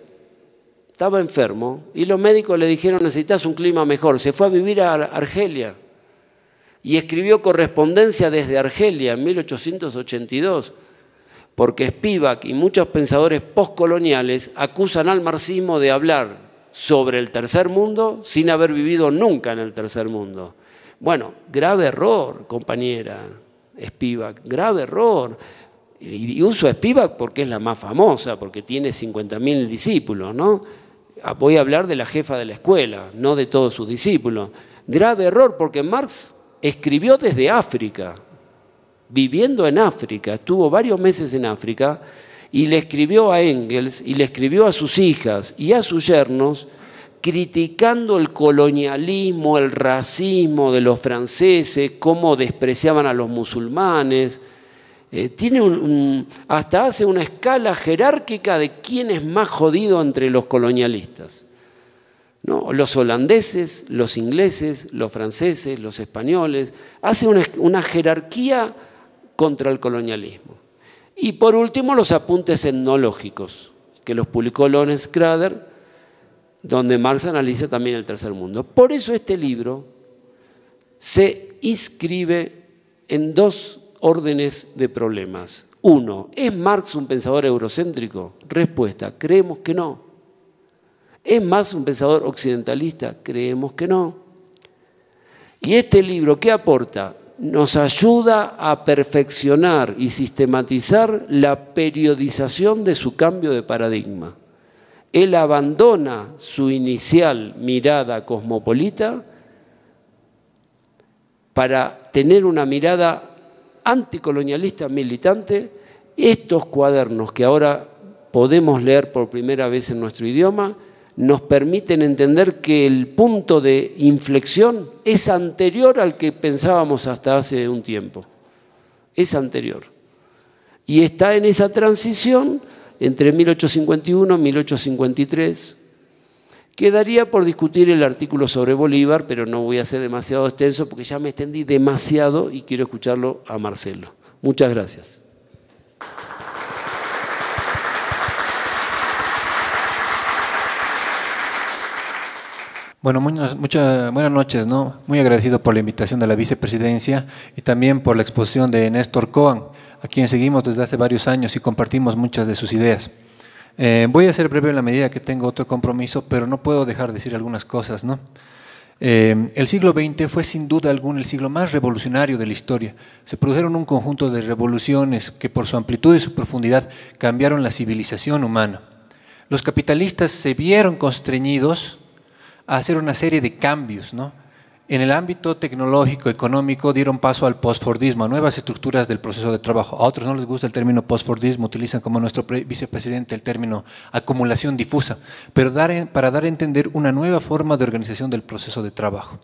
estaba enfermo y los médicos le dijeron necesitas un clima mejor. Se fue a vivir a Argelia y escribió correspondencia desde Argelia en 1882, porque Spivak y muchos pensadores postcoloniales acusan al marxismo de hablar sobre el tercer mundo sin haber vivido nunca en el tercer mundo. Bueno, grave error, compañera Spivak, grave error. Y uso a Spivak porque es la más famosa, porque tiene 50.000 discípulos, ¿no? Ah, voy a hablar de la jefa de la escuela, no de todos sus discípulos. Grave error porque Marx escribió desde África, viviendo en África, estuvo varios meses en África y le escribió a Engels y le escribió a sus hijas y a sus yernos criticando el colonialismo, el racismo de los franceses, cómo despreciaban a los musulmanes, eh, tiene hasta hace una escala jerárquica de quién es más jodido entre los colonialistas. ¿No? Los holandeses, los ingleses, los franceses, los españoles, hace una, jerarquía contra el colonialismo. Y por último, los apuntes etnológicos, que los publicó Lorenz Crader, donde Marx analiza también el tercer mundo. Por eso este libro se inscribe en dos órdenes de problemas. Uno, ¿es Marx un pensador eurocéntrico? Respuesta, creemos que no. ¿Es Marx un pensador occidentalista? Creemos que no. ¿Y este libro qué aporta? Nos ayuda a perfeccionar y sistematizar la periodización de su cambio de paradigma. Él abandona su inicial mirada cosmopolita para tener una mirada anticolonialista militante, estos cuadernos que ahora podemos leer por primera vez en nuestro idioma, nos permiten entender que el punto de inflexión es anterior al que pensábamos hasta hace un tiempo. Es anterior. Y está en esa transición entre 1851 y 1853, Quedaría por discutir el artículo sobre Bolívar, pero no voy a ser demasiado extenso porque ya me extendí demasiado y quiero escucharlo a Marcelo. Muchas gracias. Bueno, muchas, buenas noches, ¿no? Muy agradecido por la invitación de la vicepresidencia y también por la exposición de Néstor Cohen, a quien seguimos desde hace varios años y compartimos muchas de sus ideas. Eh, voy a ser breve en la medida que tengo otro compromiso, pero no puedo dejar de decir algunas cosas, ¿no? Eh, el siglo XX fue sin duda alguna el siglo más revolucionario de la historia. Se produjeron un conjunto de revoluciones que por su amplitud y su profundidad cambiaron la civilización humana. Los capitalistas se vieron constreñidos a hacer una serie de cambios, ¿no? En el ámbito tecnológico, económico, dieron paso al postfordismo, a nuevas estructuras del proceso de trabajo. A otros no les gusta el término postfordismo, utilizan como nuestro vicepresidente el término acumulación difusa, pero para dar a entender una nueva forma de organización del proceso de trabajo.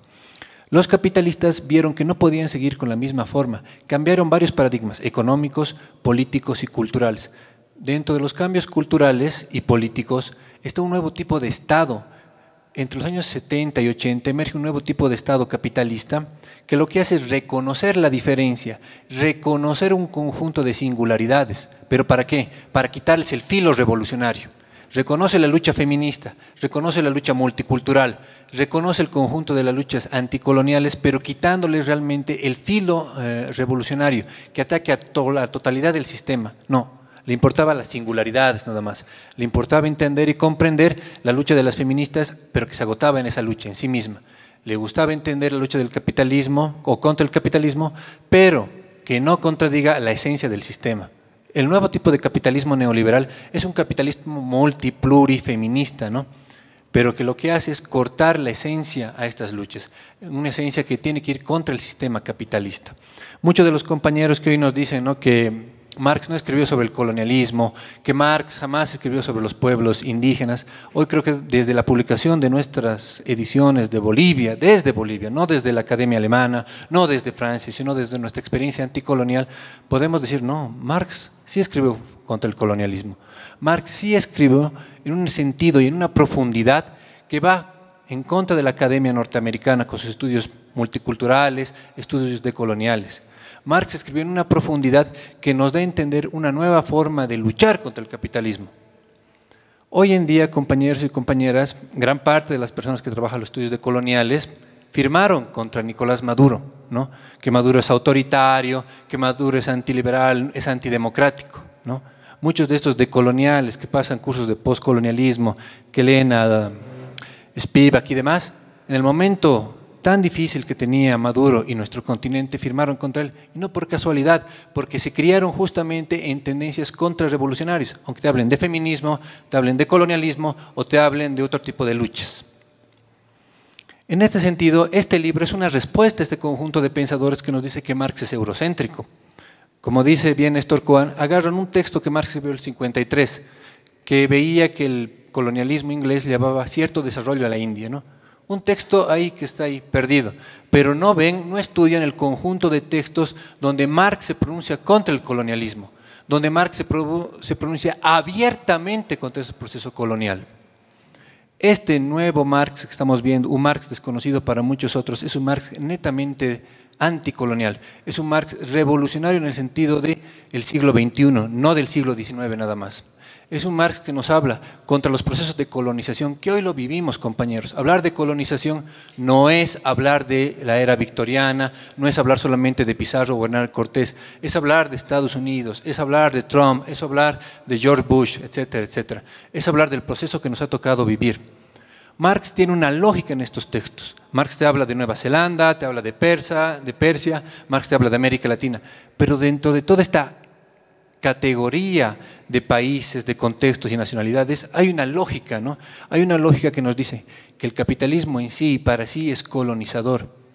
Los capitalistas vieron que no podían seguir con la misma forma, cambiaron varios paradigmas económicos, políticos y culturales. Dentro de los cambios culturales y políticos está un nuevo tipo de Estado entre los años 70 y 80 emerge un nuevo tipo de Estado capitalista que lo que hace es reconocer la diferencia, reconocer un conjunto de singularidades. ¿Pero para qué? Para quitarles el filo revolucionario. Reconoce la lucha feminista, reconoce la lucha multicultural, reconoce el conjunto de las luchas anticoloniales, pero quitándoles realmente el filo eh, revolucionario que ataque a la totalidad del sistema. No, le importaba las singularidades nada más, le importaba entender y comprender la lucha de las feministas, pero que se agotaba en esa lucha en sí misma. Le gustaba entender la lucha del capitalismo o contra el capitalismo, pero que no contradiga la esencia del sistema. El nuevo tipo de capitalismo neoliberal es un capitalismo multiplurifeminista, ¿no? pero que lo que hace es cortar la esencia a estas luchas, una esencia que tiene que ir contra el sistema capitalista. Muchos de los compañeros que hoy nos dicen ¿no? que Marx no escribió sobre el colonialismo, que Marx jamás escribió sobre los pueblos indígenas. Hoy creo que desde la publicación de nuestras ediciones de Bolivia, desde Bolivia, no desde la Academia Alemana, no desde Francia, sino desde nuestra experiencia anticolonial, podemos decir, no, Marx sí escribió contra el colonialismo. Marx sí escribió en un sentido y en una profundidad que va en contra de la Academia norteamericana con sus estudios multiculturales, estudios decoloniales. Marx escribió en una profundidad que nos da a entender una nueva forma de luchar contra el capitalismo. Hoy en día, compañeros y compañeras, gran parte de las personas que trabajan los estudios de coloniales firmaron contra Nicolás Maduro, ¿no? que Maduro es autoritario, que Maduro es antiliberal, es antidemocrático. ¿no? Muchos de estos decoloniales que pasan cursos de postcolonialismo, que leen a Spivak y demás, en el momento tan difícil que tenía Maduro y nuestro continente firmaron contra él, y no por casualidad, porque se criaron justamente en tendencias contrarrevolucionarias, aunque te hablen de feminismo, te hablen de colonialismo o te hablen de otro tipo de luchas. En este sentido, este libro es una respuesta a este conjunto de pensadores que nos dice que Marx es eurocéntrico. Como dice bien Néstor Cohen, agarran un texto que Marx escribió en el 53, que veía que el colonialismo inglés llevaba cierto desarrollo a la India, ¿no? Un texto ahí que está ahí perdido. Pero no ven, no estudian el conjunto de textos donde Marx se pronuncia contra el colonialismo, donde Marx se, pronuncia abiertamente contra ese proceso colonial. Este nuevo Marx que estamos viendo, un Marx desconocido para muchos otros, es un Marx netamente anticolonial, es un Marx revolucionario en el sentido del el siglo XXI, no del siglo XIX nada más es un Marx que nos habla contra los procesos de colonización, que hoy lo vivimos, compañeros. Hablar de colonización no es hablar de la era victoriana, no es hablar solamente de Pizarro o Cortés, es hablar de Estados Unidos, es hablar de Trump, es hablar de George Bush, etcétera, etcétera. Es hablar del proceso que nos ha tocado vivir. Marx tiene una lógica en estos textos. Marx te habla de Nueva Zelanda, te habla de Persa, de Persia, Marx te habla de América Latina, pero dentro de toda esta categoría de países, de contextos y nacionalidades, hay una lógica, ¿no? Hay una lógica que nos dice que el capitalismo en sí y para sí es colonizador.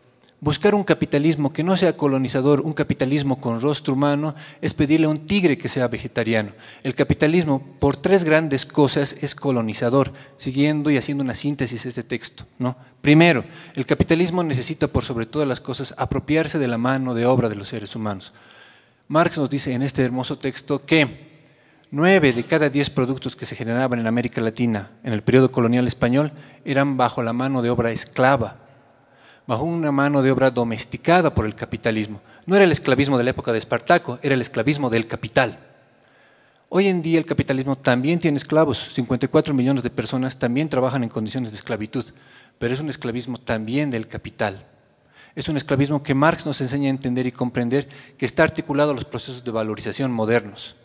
Buscar un capitalismo que no sea colonizador, un capitalismo con rostro humano, es pedirle a un tigre que sea vegetariano. El capitalismo, por tres grandes cosas, es colonizador, siguiendo y haciendo una síntesis de este texto. ¿no? Primero, el capitalismo necesita, por sobre todas las cosas, apropiarse de la mano de obra de los seres humanos. Marx nos dice en este hermoso texto que nueve de cada diez productos que se generaban en América Latina en el periodo colonial español eran bajo la mano de obra esclava, bajo una mano de obra domesticada por el capitalismo. No era el esclavismo de la época de Espartaco, era el esclavismo del capital. Hoy en día el capitalismo también tiene esclavos, 54 millones de personas también trabajan en condiciones de esclavitud, pero es un esclavismo también del capital. Es un esclavismo que Marx nos enseña a entender y comprender, que está articulado a los procesos de valorización modernos.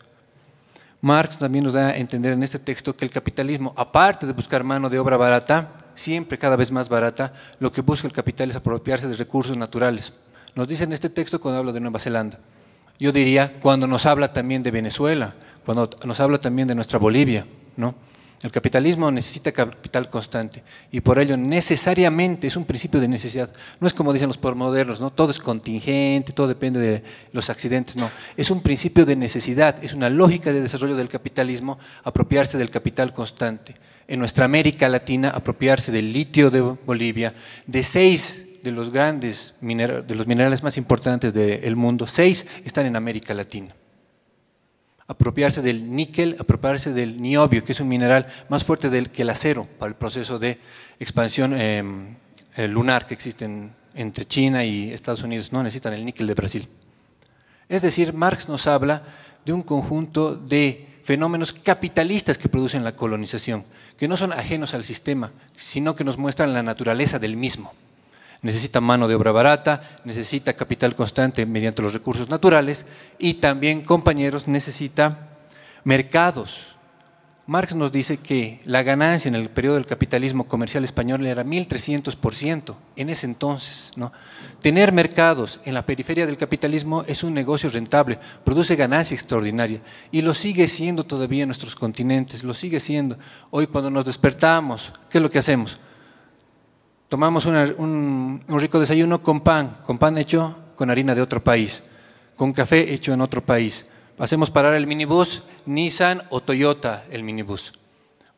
Marx también nos da a entender en este texto que el capitalismo, aparte de buscar mano de obra barata, siempre cada vez más barata, lo que busca el capital es apropiarse de recursos naturales. Nos dice en este texto cuando habla de Nueva Zelanda. Yo diría cuando nos habla también de Venezuela, cuando nos habla también de nuestra Bolivia, ¿no? El capitalismo necesita capital constante y por ello necesariamente es un principio de necesidad. No es como dicen los postmodernos, ¿no? todo es contingente, todo depende de los accidentes, no. Es un principio de necesidad, es una lógica de desarrollo del capitalismo apropiarse del capital constante. En nuestra América Latina, apropiarse del litio de Bolivia, de seis de los grandes de los minerales más importantes del mundo, seis están en América Latina apropiarse del níquel, apropiarse del niobio, que es un mineral más fuerte del, que el acero para el proceso de expansión em, eh, lunar que existe entre China y Estados Unidos. No necesitan el níquel de Brasil. Es decir, Marx nos habla de un conjunto de fenómenos capitalistas que producen la colonización, que no son ajenos al sistema, sino que nos muestran la naturaleza del mismo necesita mano de obra barata, necesita capital constante mediante los recursos naturales y también, compañeros, necesita mercados. Marx nos dice que la ganancia en el periodo del capitalismo comercial español era 1.300% en ese entonces. ¿no? Tener mercados en la periferia del capitalismo es un negocio rentable, produce ganancia extraordinaria y lo sigue siendo todavía en nuestros continentes, lo sigue siendo. Hoy cuando nos despertamos, ¿qué es lo que hacemos? tomamos un, rico desayuno con pan, con pan hecho con harina de otro país, con café hecho en otro país. Hacemos parar el minibús, Nissan o Toyota el minibús.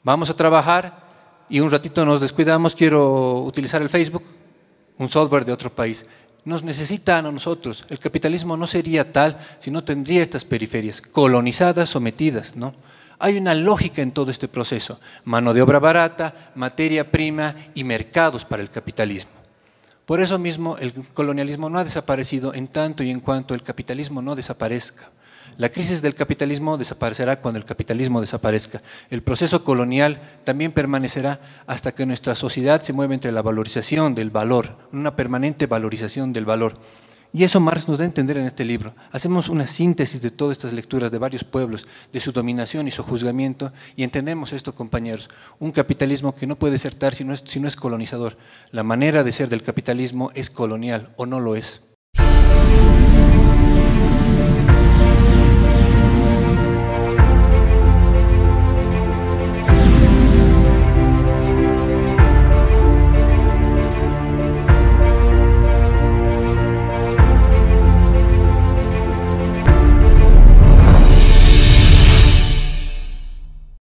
Vamos a trabajar y un ratito nos descuidamos, quiero utilizar el Facebook, un software de otro país. Nos necesitan a nosotros. El capitalismo no sería tal si no tendría estas periferias colonizadas, sometidas, ¿no? Hay una lógica en todo este proceso. Mano de obra barata, materia prima y mercados para el capitalismo. Por eso mismo el colonialismo no ha desaparecido en tanto y en cuanto el capitalismo no desaparezca. La crisis del capitalismo desaparecerá cuando el capitalismo desaparezca. El proceso colonial también permanecerá hasta que nuestra sociedad se mueva entre la valorización del valor, una permanente valorización del valor. Y eso Marx nos da a entender en este libro. Hacemos una síntesis de todas estas lecturas de varios pueblos, de su dominación y su juzgamiento, y entendemos esto, compañeros, un capitalismo que no puede ser tal si no es, si no es colonizador. La manera de ser del capitalismo es colonial o no lo es.